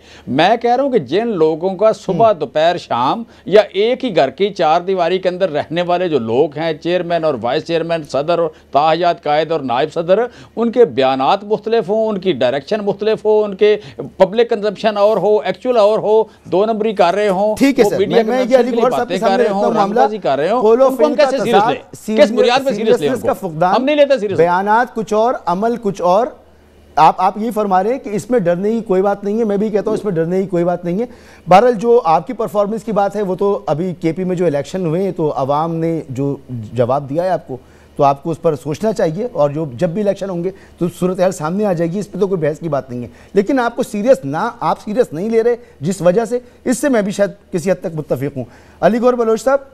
मैं कह रहा हूँ कि जिन लोगों का सुबह हम्म। दोपहर शाम या एक ही घर की चार दीवारी के अंदर रहने वाले जो लोग हैं चेयरमैन और वाइस चेयरमैन सदर और ताहजात कायद और नायब सदर उनके बयान मुख्तलिफ हों उनकी डायरेक्शन मुख्तलिफ हो उनके पब्लिक कंजम्पशन और हो एक्चुअल और हो दो नंबरी कार्य हो ठीक है मीडिया मैं ये कर रहे हो उनको कैसे सीरियस कुछ और अमल कुछ और आप आप ये फरमा रहे हैं कि इसमें डरने की कोई बात नहीं है मैं भी कहता हूँ इसमें डरने की कोई बात नहीं है बहरहाल जो आपकी परफॉर्मेंस की बात है वो तो अभी केपी में जो इलेक्शन हुए हैं तो आवाम ने जो जवाब दिया है आपको तो आपको उस पर सोचना चाहिए और जो जब भी इलेक्शन होंगे तो सूरत हाल सामने आ जाएगी इस पर तो कोई बहस की बात नहीं है लेकिन आपको सीरियस ना आप सीरियस नहीं ले रहे जिस वजह से इससे मैं भी शायद किसी हद तक मुतफ़ हूँ अली गौर बलोच साहब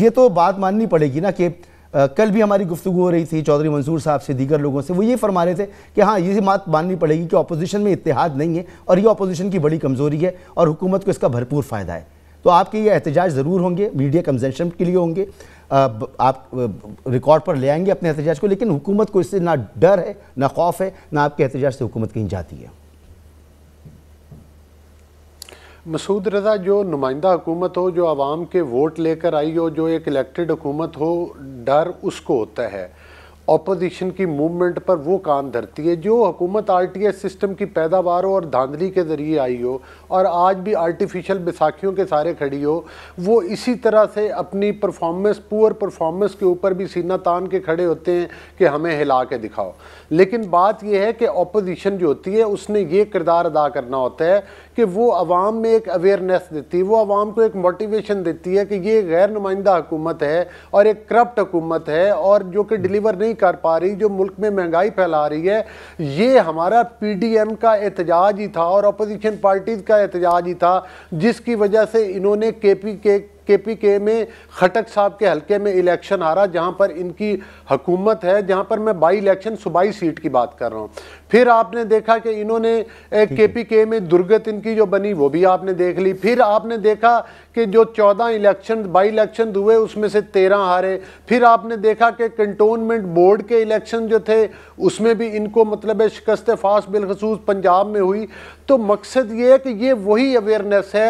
ये तो बात माननी पड़ेगी ना कि आ, कल भी हमारी गुफ्तु हो रही थी चौधरी मंसूर साहब से दीगर लोगों से वो ये फरमा रहे थे कि हाँ ये बात माननी पड़ेगी कि अपोजिशन में इतिहाद नहीं है और ये अपोजिशन की बड़ी कमज़ोरी है और हुकूमत को इसका भरपूर फ़ायदा है तो आपके ये एहतजाज ज़रूर होंगे मीडिया कंजेंशन के लिए होंगे आप रिकॉर्ड पर ले आएंगे अपने एहतजाज को लेकिन हुकूमत को इससे ना डर है ना खौफ है ना आपके एहतजाज से हुकूमत कहीं जाती है मसूद रजा जो नुमाइंदा हुकूमत हो जो आवाम के वोट लेकर आई हो जो एक इलेक्टेड हुकूमत हो डर उसको होता है अपोजिशन की मूवमेंट पर वो कान धरती है जो हुकूमत आर टी एस सिस्टम की पैदावार हो और धांधली के ज़रिए आई हो और आज भी आर्टिफिशियल बैसाखियों के सारे खड़ी हो वो इसी तरह से अपनी परफॉर्मेंस पुअर परफॉर्मेंस के ऊपर भी सीना तान के खड़े होते हैं कि हमें हिला के दिखाओ लेकिन बात यह है कि अपोजिशन जो होती है उसने ये किरदार अदा करना होता है कि वो आवाम में एक अवेयरनेस देती है वो आवाम को एक मोटिवेशन देती है कि ये गैर नुमाइंदा हुकूमत है और एक करप्ट हुकूमत है और जो कि डिलीवर नहीं कर पा रही जो मुल्क में महंगाई फैला रही है ये हमारा पी डी एम का एहतजाज ही था और अपोजिशन पार्टीज़ का एहतजाज ही था जिसकी वजह से इन्होंने के पी के के पी के में खटक साहब के हलके में इलेक्शन आ रहा जहाँ पर इनकी हुकूमत है जहाँ पर मैं बाई इलेक्शन सुबाई सीट की बात कर रहा हूँ फिर आपने देखा कि इन्होंने के पी के में दुर्गत इनकी जो बनी वो भी आपने देख ली फिर आपने देखा कि जो चौदह इलेक्शन बाई इलेक्शन हुए उसमें से तेरह हारे फिर आपने देखा कि कंटोनमेंट बोर्ड के इलेक्शन जो थे उसमें भी इनको मतलब शिकस्त फास्ट बिलखसूस पंजाब में हुई तो मकसद ये है कि ये वही अवेयरनेस है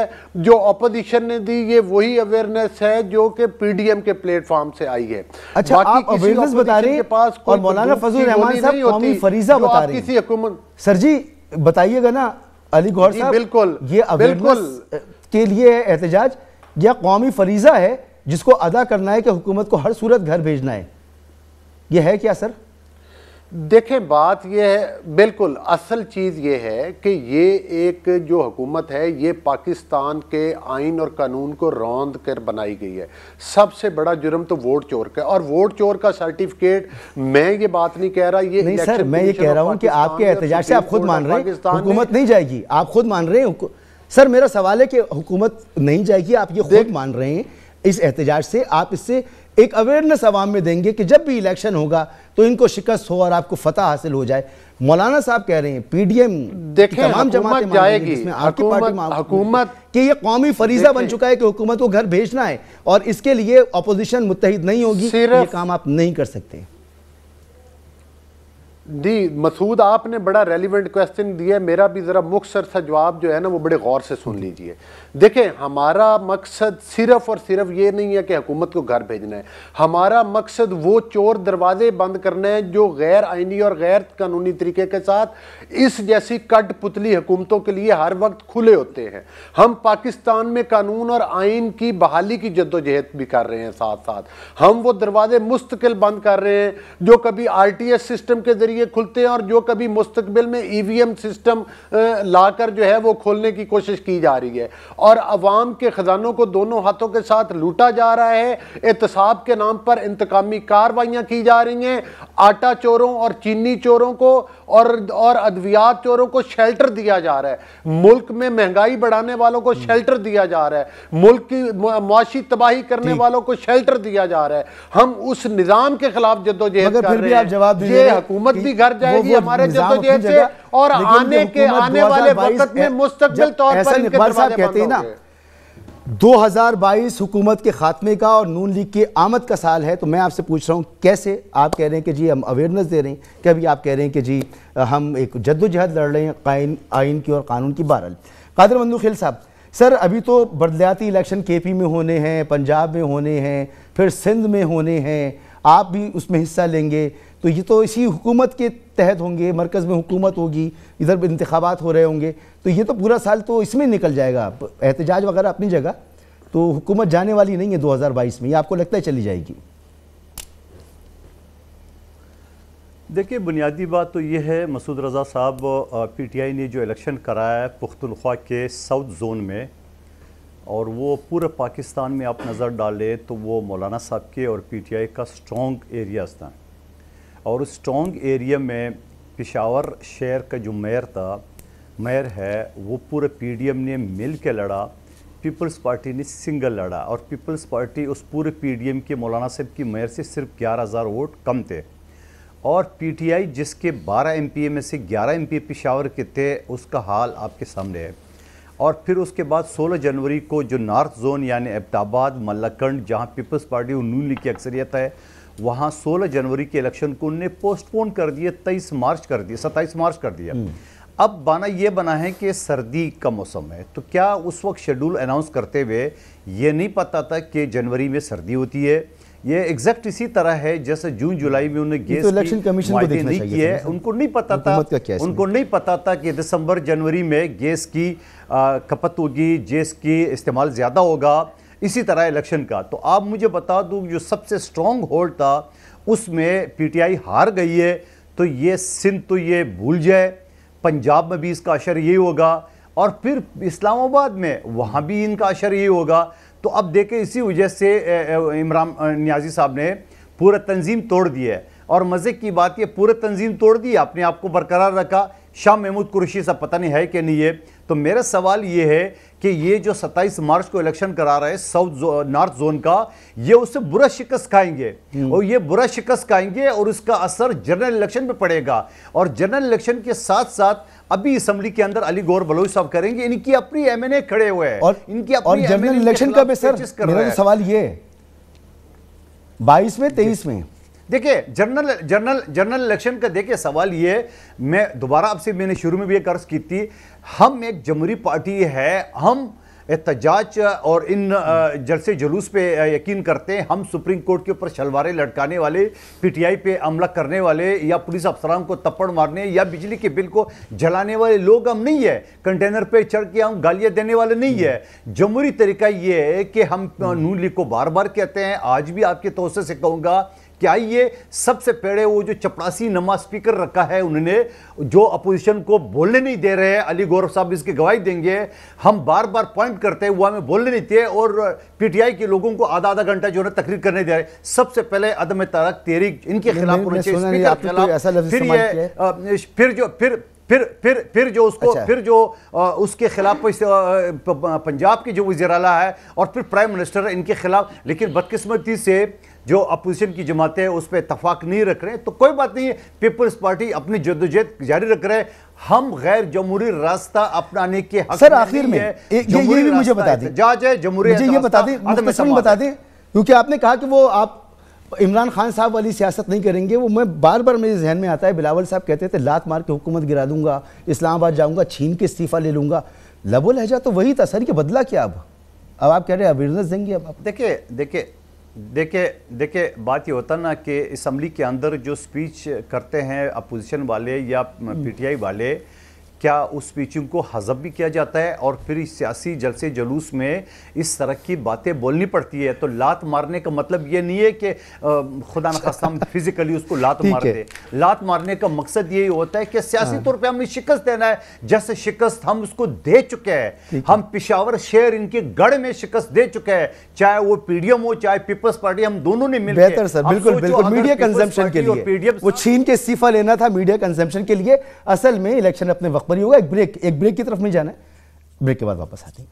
जो अपोजिशन ने दी ये वही अवेयरनेस है जो कि पीडीएम के प्लेटफॉर्म से आई है अच्छा आप अवेयरनेस बता रहे हैं पास और मौलाना फजल रहमान साहब कौमी फरीजा बता रहे किसी हुकूमत सर जी बताइएगा ना अली गौर साहब बिल्कुल ये अवेयरनेस के लिए एहतजाज यह कौमी फरीजा है जिसको अदा करना है कि हुकूमत को हर सूरत घर भेजना है यह है क्या सर देखें बात यह है बिल्कुल असल चीज़ ये है कि ये एक जो हुकूमत है ये पाकिस्तान के आइन और कानून को रौंद कर बनाई गई है सबसे बड़ा जुर्म तो वोट चोर का और वोट चोर का सर्टिफिकेट मैं ये बात नहीं कह रहा ये नहीं सर मैं ये कह रहा हूँ कि आपके एहतजाज से आप खुद मान रहे हैं हुकूमत नहीं जाएगी आप खुद मान रहे हैं सर मेरा सवाल है कि हुकूमत नहीं जाएगी आप ये खुद मान रहे हैं इस एहतजाज से आप इससे एक अवेयरनेस आवाम में देंगे कि जब भी इलेक्शन होगा तो इनको शिकस्त हो और आपको फतह हासिल हो जाए मौलाना साहब कह रहे हैं पीडीएम तमाम जमात जाएगी आपकी पार्टी हुकूमत कि ये कौमी फरीजा बन चुका है कि हुकूमत को घर भेजना है और इसके लिए अपोजिशन मुतहद नहीं होगी ये काम आप नहीं कर सकते जी मसूद आपने बड़ा रेलिवेंट क्वेश्चन दिया मेरा भी ज़रा मुख्तर सा जवाब जो है ना वो बड़े गौर से सुन लीजिए देखें हमारा मकसद सिर्फ और सिर्फ ये नहीं है कि हुकूमत को घर भेजना है हमारा मकसद वो चोर दरवाजे बंद करने हैं जो गैर आइनी और गैर कानूनी तरीके के साथ इस जैसी कट पुतली हुकूमतों के लिए हर वक्त खुले होते हैं हम पाकिस्तान में कानून और आइन की बहाली की जद्दोजहद भी कर रहे हैं साथ साथ हम वो दरवाजे मुस्तकिल बंद कर रहे हैं जो कभी आर टी एस सिस्टम के जरिए खुलते हैं और जो कभी मुस्तबिल में ई वी एम सिस्टम लाकर जो है वो खोलने की कोशिश की जा रही है और अवाम के ख़जानों को दोनों हाथों के साथ लूटा जा रहा है एहतसाब के नाम पर इंतकामी कार्रवाइयाँ की जा रही हैं आटा चोरों और चीनी चोरों को और और अद्वियात चोरों को शेल्टर दिया जा रहा है मुल्क में महंगाई बढ़ाने वालों को शेल्टर हम्म। दिया जा रहा है मुल्क की मुआशी तबाही करने वालों को शेल्टर दिया जा रहा है हम उस निज़ाम के खिलाफ जद्दोजहद कर रहे हैं ये हुकूमत भी घर जाएगी हमारे जद्दोजहद से और आने के आने वाले वक्त में मुस्तबिल तौर पर कहते हैं ना 2022 हुकूमत के ख़ात्मे का और नून लीग की आमद का साल है तो मैं आपसे पूछ रहा हूँ कैसे आप कह रहे हैं कि जी हम अवेयरनेस दे रहे हैं कि अभी आप कह रहे हैं कि जी हम एक जद्दोजहद लड़ रहे हैं कायन आइन की और कानून की बहरल कादर मंदू खिल साहब सर अभी तो बदलियाती इलेक्शन के पी में होने हैं पंजाब में होने हैं फिर सिंध में होने हैं आप भी उसमें हिस्सा लेंगे तो ये तो इसी हुकूमत के तहत होंगे मरकज़ में हुकूमत होगी इधर इंतबात हो रहे होंगे तो ये तो पूरा साल तो इसमें निकल जाएगा एहतजाज वगैरह अपनी जगह तो हुकूमत जाने वाली नहीं है 2022 में ये आपको लगता है चली जाएगी देखिए बुनियादी बात तो ये है मसूद रज़ा साहब पीटीआई ने जो इलेक्शन कराया है पुख्तनख्वा के साउथ जोन में और वो पूरे पाकिस्तान में आप नज़र डालें तो वो मौलाना साहब के और पीटीआई का स्ट्रॉन्ग एरियाज़ था और उस स्ट्रॉन्ग एरिया में पिशावर शहर का जो मेयर था मेयर है वो पूरे पीडीएम ने मिल के लड़ा पीपल्स पार्टी ने सिंगल लड़ा और पीपल्स पार्टी उस पूरे पीडीएम के मौलाना साहब की मेयर से सिर्फ ग्यारह हज़ार वोट कम थे और पीटीआई जिसके 12 एमपीए में से 11 एमपीए पिशावर के थे उसका हाल आपके सामने है और फिर उसके बाद 16 जनवरी को जो नॉर्थ जोन यानी एबटाबाद मल्लाखंड जहाँ पीपल्स पार्टी और लीग की अक्सरियत है वहां 16 जनवरी के इलेक्शन को उनने पोस्टपोन कर दिया तेईस मार्च कर दिया सत्ताईस मार्च कर दिया हम्म। अब बाना ये बना है कि सर्दी का मौसम है तो क्या उस वक्त शेड्यूल अनाउंस करते हुए ये नहीं पता था कि जनवरी में सर्दी होती है ये एग्जैक्ट इसी तरह है जैसे जून जुलाई में उन्हें गैस तो इलेक्शन कमीशन को देखना नहीं किए मतलब उनको नहीं पता था उनको नहीं पता था कि दिसंबर जनवरी में गैस की खपत होगी गैस की इस्तेमाल ज़्यादा होगा इसी तरह इलेक्शन का तो आप मुझे बता दूँ जो सबसे स्ट्रॉन्ग होल्ड था उसमें पीटीआई हार गई है तो ये सिंध तो ये भूल जाए पंजाब में भी इसका असर यही होगा और फिर इस्लामाबाद में वहाँ भी इनका असर यही होगा तो अब देखें इसी वजह से इमरान न्याजी साहब ने पूरा तंजीम तोड़ दिया है और मज़े की बात ये पूरा तंजीम तोड़ दी अपने आप को बरकरार रखा शाह महमूद कुरशी साहब पता नहीं है कि नहीं है तो मेरा सवाल ये है कि ये जो 27 मार्च को इलेक्शन करा रहे साउथ जो, नॉर्थ जोन का ये उससे बुरा शिकस्त खाएंगे हम्म। और ये बुरा शिकस्त खाएंगे और इसका असर जनरल इलेक्शन पे पड़ेगा और जनरल इलेक्शन के साथ साथ अभी असम्बली के अंदर अली गौर बलोच साहब करेंगे इनकी अपनी एमएनए खड़े हुए हैं और इनकी अपनी जनरल इलेक्शन का सर मेरा तो सवाल ये बाईस में तेईस में देखिए जनरल जनरल जनरल इलेक्शन का देखिए सवाल ये मैं दोबारा आपसे मैंने शुरू में भी एक अर्ज की थी हम एक जमहूरी पार्टी है हम एहतजाज और इन जलसे जुलूस पे यकीन करते हैं हम सुप्रीम कोर्ट के ऊपर शलवारें लटकाने वाले पीटीआई पे हमला करने वाले या पुलिस अफसरान को तप्पड़ मारने या बिजली के बिल को जलाने वाले लोग हम नहीं है कंटेनर पे चढ़ के हम गालियां देने वाले नहीं है जमहूरी तरीका ये है कि हम नू लीग को बार बार कहते हैं आज भी आपके तोसे से कहूँगा क्या ये सबसे पहले वो जो चपरासी नमा स्पीकर रखा है उन्होंने जो अपोजिशन को बोलने नहीं दे रहे हैं अली गौरव साहब इसकी गवाही देंगे हम बार बार पॉइंट करते हैं वो हमें बोलने नहीं दिए और पीटीआई के लोगों को आधा आधा घंटा जो है तकरीर करने दे रहे सबसे पहले अदम तारक तेरी इनके खिलाफ होना चाहिए फिर ये फिर जो फिर फिर फिर फिर जो उसको अच्छा। फिर जो आ, उसके खिलाफ पंजाब के जो वजी है और फिर प्राइम मिनिस्टर इनके खिलाफ लेकिन बदकिस्मती से जो अपोजिशन की जमातें उस पर इतफाक़ नहीं रख रहे तो कोई बात नहीं है पीपल्स पार्टी अपनी जदोजहद जारी रख रहे हैं हम गैर जमहूरी रास्ता अपनाने के हक सर आखिर में ये, ये भी मुझे बता दें जांच है जमहूरी ये बता दें बता दें क्योंकि आपने कहा कि वो आप इमरान खान साहब वाली सियासत नहीं करेंगे वो मैं बार बार मेरे जहन में आता है बिलावल साहब कहते थे लात मार के हुकूमत गिरा दूंगा इस्लामाबाद जाऊंगा छीन के इस्तीफ़ा ले लूंगा लबो लहजा तो वही था सर कि बदला क्या अब अब आप कह रहे हैं अवेयरनेस देंगे अब देखिए देखिए देखिए देखिए बात ये होता ना कि इसम्बली के अंदर जो स्पीच करते हैं अपोजिशन वाले या पीटीआई हम्म। वाले क्या उस पीचिंग को हजब भी किया जाता है और फिर इस सियासी जलसे जलूस में इस तरह की बातें बोलनी पड़ती है तो लात मारने का मतलब ये नहीं है कि खुदा नखास्ता हम फिजिकली उसको लात मार दे लात मारने का मकसद यही होता है कि सियासी हाँ। तौर पर हमने शिकस्त देना है जैसे शिकस्त हम उसको दे चुके हैं हम पिशावर शेर इनके गढ़ में शिकस्त दे चुके हैं चाहे वो पीडीएम हो चाहे पीपल्स पार्टी हम दोनों ने मिले बेहतर सर बिल्कुल बिल्कुल मीडिया कंजम्पशन के लिए वो छीन के इस्तीफा लेना था मीडिया कंजम्पशन के लिए असल में इलेक्शन अपने वक्त पर ही होगा एक ब्रेक एक ब्रेक की तरफ नहीं जाना है ब्रेक के बाद वापस आते हैं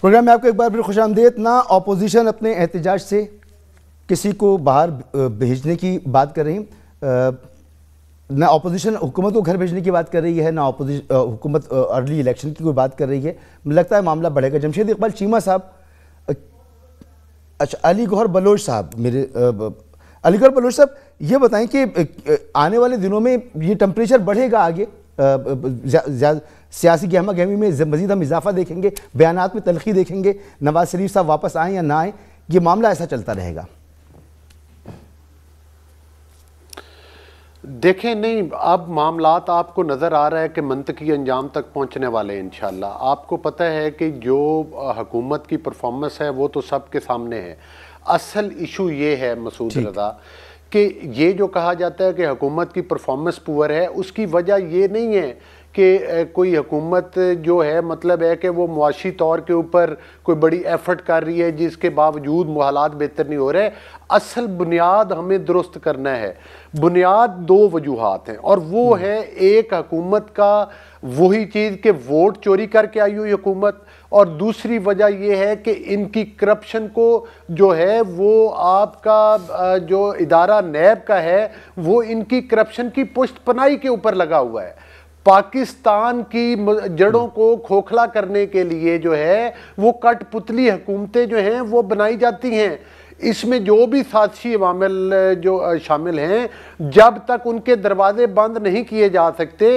प्रोग्राम में आपको एक बार फिर खुश आमदेद ना अपोजिशन अपने एहतजाज से किसी को बाहर भेजने की बात कर रही ना अपोजिशन हुकूमत को घर भेजने की बात कर रही है ना अपोजिशन हुकूमत अर्ली इलेक्शन की कोई बात कर रही है लगता है मामला बढ़ेगा जमशेद इकबाल चीमा साहब अच्छा अली गौहर बलोच साहब मेरे अलीगढ़ बलोच साहब ये बताएं कि आने वाले दिनों में ये टेम्परेचर बढ़ेगा आगे सियासी गहमा गहमी में मजीद हम इजाफा देखेंगे बयान में तलखी देखेंगे नवाज शरीफ साहब वापस आएँ या ना आए ये मामला ऐसा चलता रहेगा देखें नहीं अब मामलात आपको नज़र आ रहा है कि मंतकी अंजाम तक पहुंचने वाले हैं इन आपको पता है कि जो हकूमत की परफॉर्मेंस है वो तो सबके सामने है असल इशू ये है मसूद रजा कि ये जो कहा जाता है कि हुकूमत की परफॉर्मेंस पुअर है उसकी वजह ये नहीं है कि कोई हुकूमत जो है मतलब है कि वो मुआशी तौर के ऊपर कोई बड़ी एफर्ट कर रही है जिसके बावजूद हालात बेहतर नहीं हो रहे असल बुनियाद हमें दुरुस्त करना है बुनियाद दो वजूहत हैं और वो हम्म। है एक हकूमत का वही चीज़ के वोट चोरी करके आई हुई हुकूमत और दूसरी वजह यह है कि इनकी करप्शन को जो है वो आपका जो इदारा नैब का है वो इनकी करप्शन की पुष्ट पनाई के ऊपर लगा हुआ है पाकिस्तान की जड़ों को खोखला करने के लिए जो है वो कठपुतली हुकूमतें जो हैं वो बनाई जाती हैं इसमें जो भी साक्षी मामल जो शामिल हैं जब तक उनके दरवाजे बंद नहीं किए जा सकते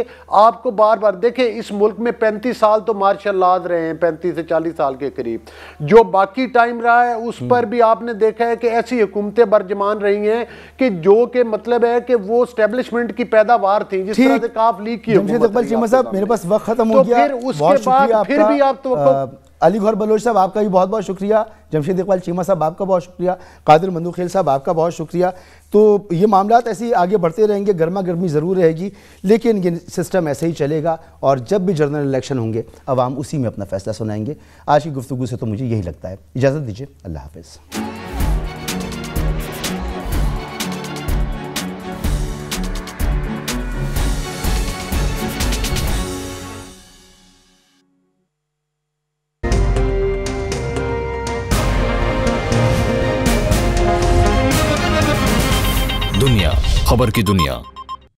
आपको बार बार देखें इस मुल्क में पैंतीस साल तो मार्शल लाज रहे हैं पैंतीस से चालीस साल के करीब जो बाकी टाइम रहा है उस हम्म। पर भी आपने देखा है कि ऐसी हुकूमतें बरजमान रही हैं कि जो के मतलब है कि वो स्टेब्लिशमेंट की पैदावार थी जिस तरह से काफ लीग की मेरे पास वक्त खत्म हो तो गया फिर उसके बाद फिर भी आप तो अली गौर बलोच साहब आपका भी बहुत बहुत शुक्रिया जमशेद इकबाल चीमा साहब आपका बहुत शुक्रिया कादिर मंदूखेल साहब आपका बहुत शुक्रिया तो ये मामला ऐसे ही आगे बढ़ते रहेंगे गर्मा गर्मी ज़रूर रहेगी लेकिन ये सिस्टम ऐसे ही चलेगा और जब भी जनरल इलेक्शन होंगे आवाम उसी में अपना फैसला सुनाएंगे आज की गुफ्तु से तो मुझे यही लगता है इजाज़त दीजिए अल्लाह हाफिज़ खबर की दुनिया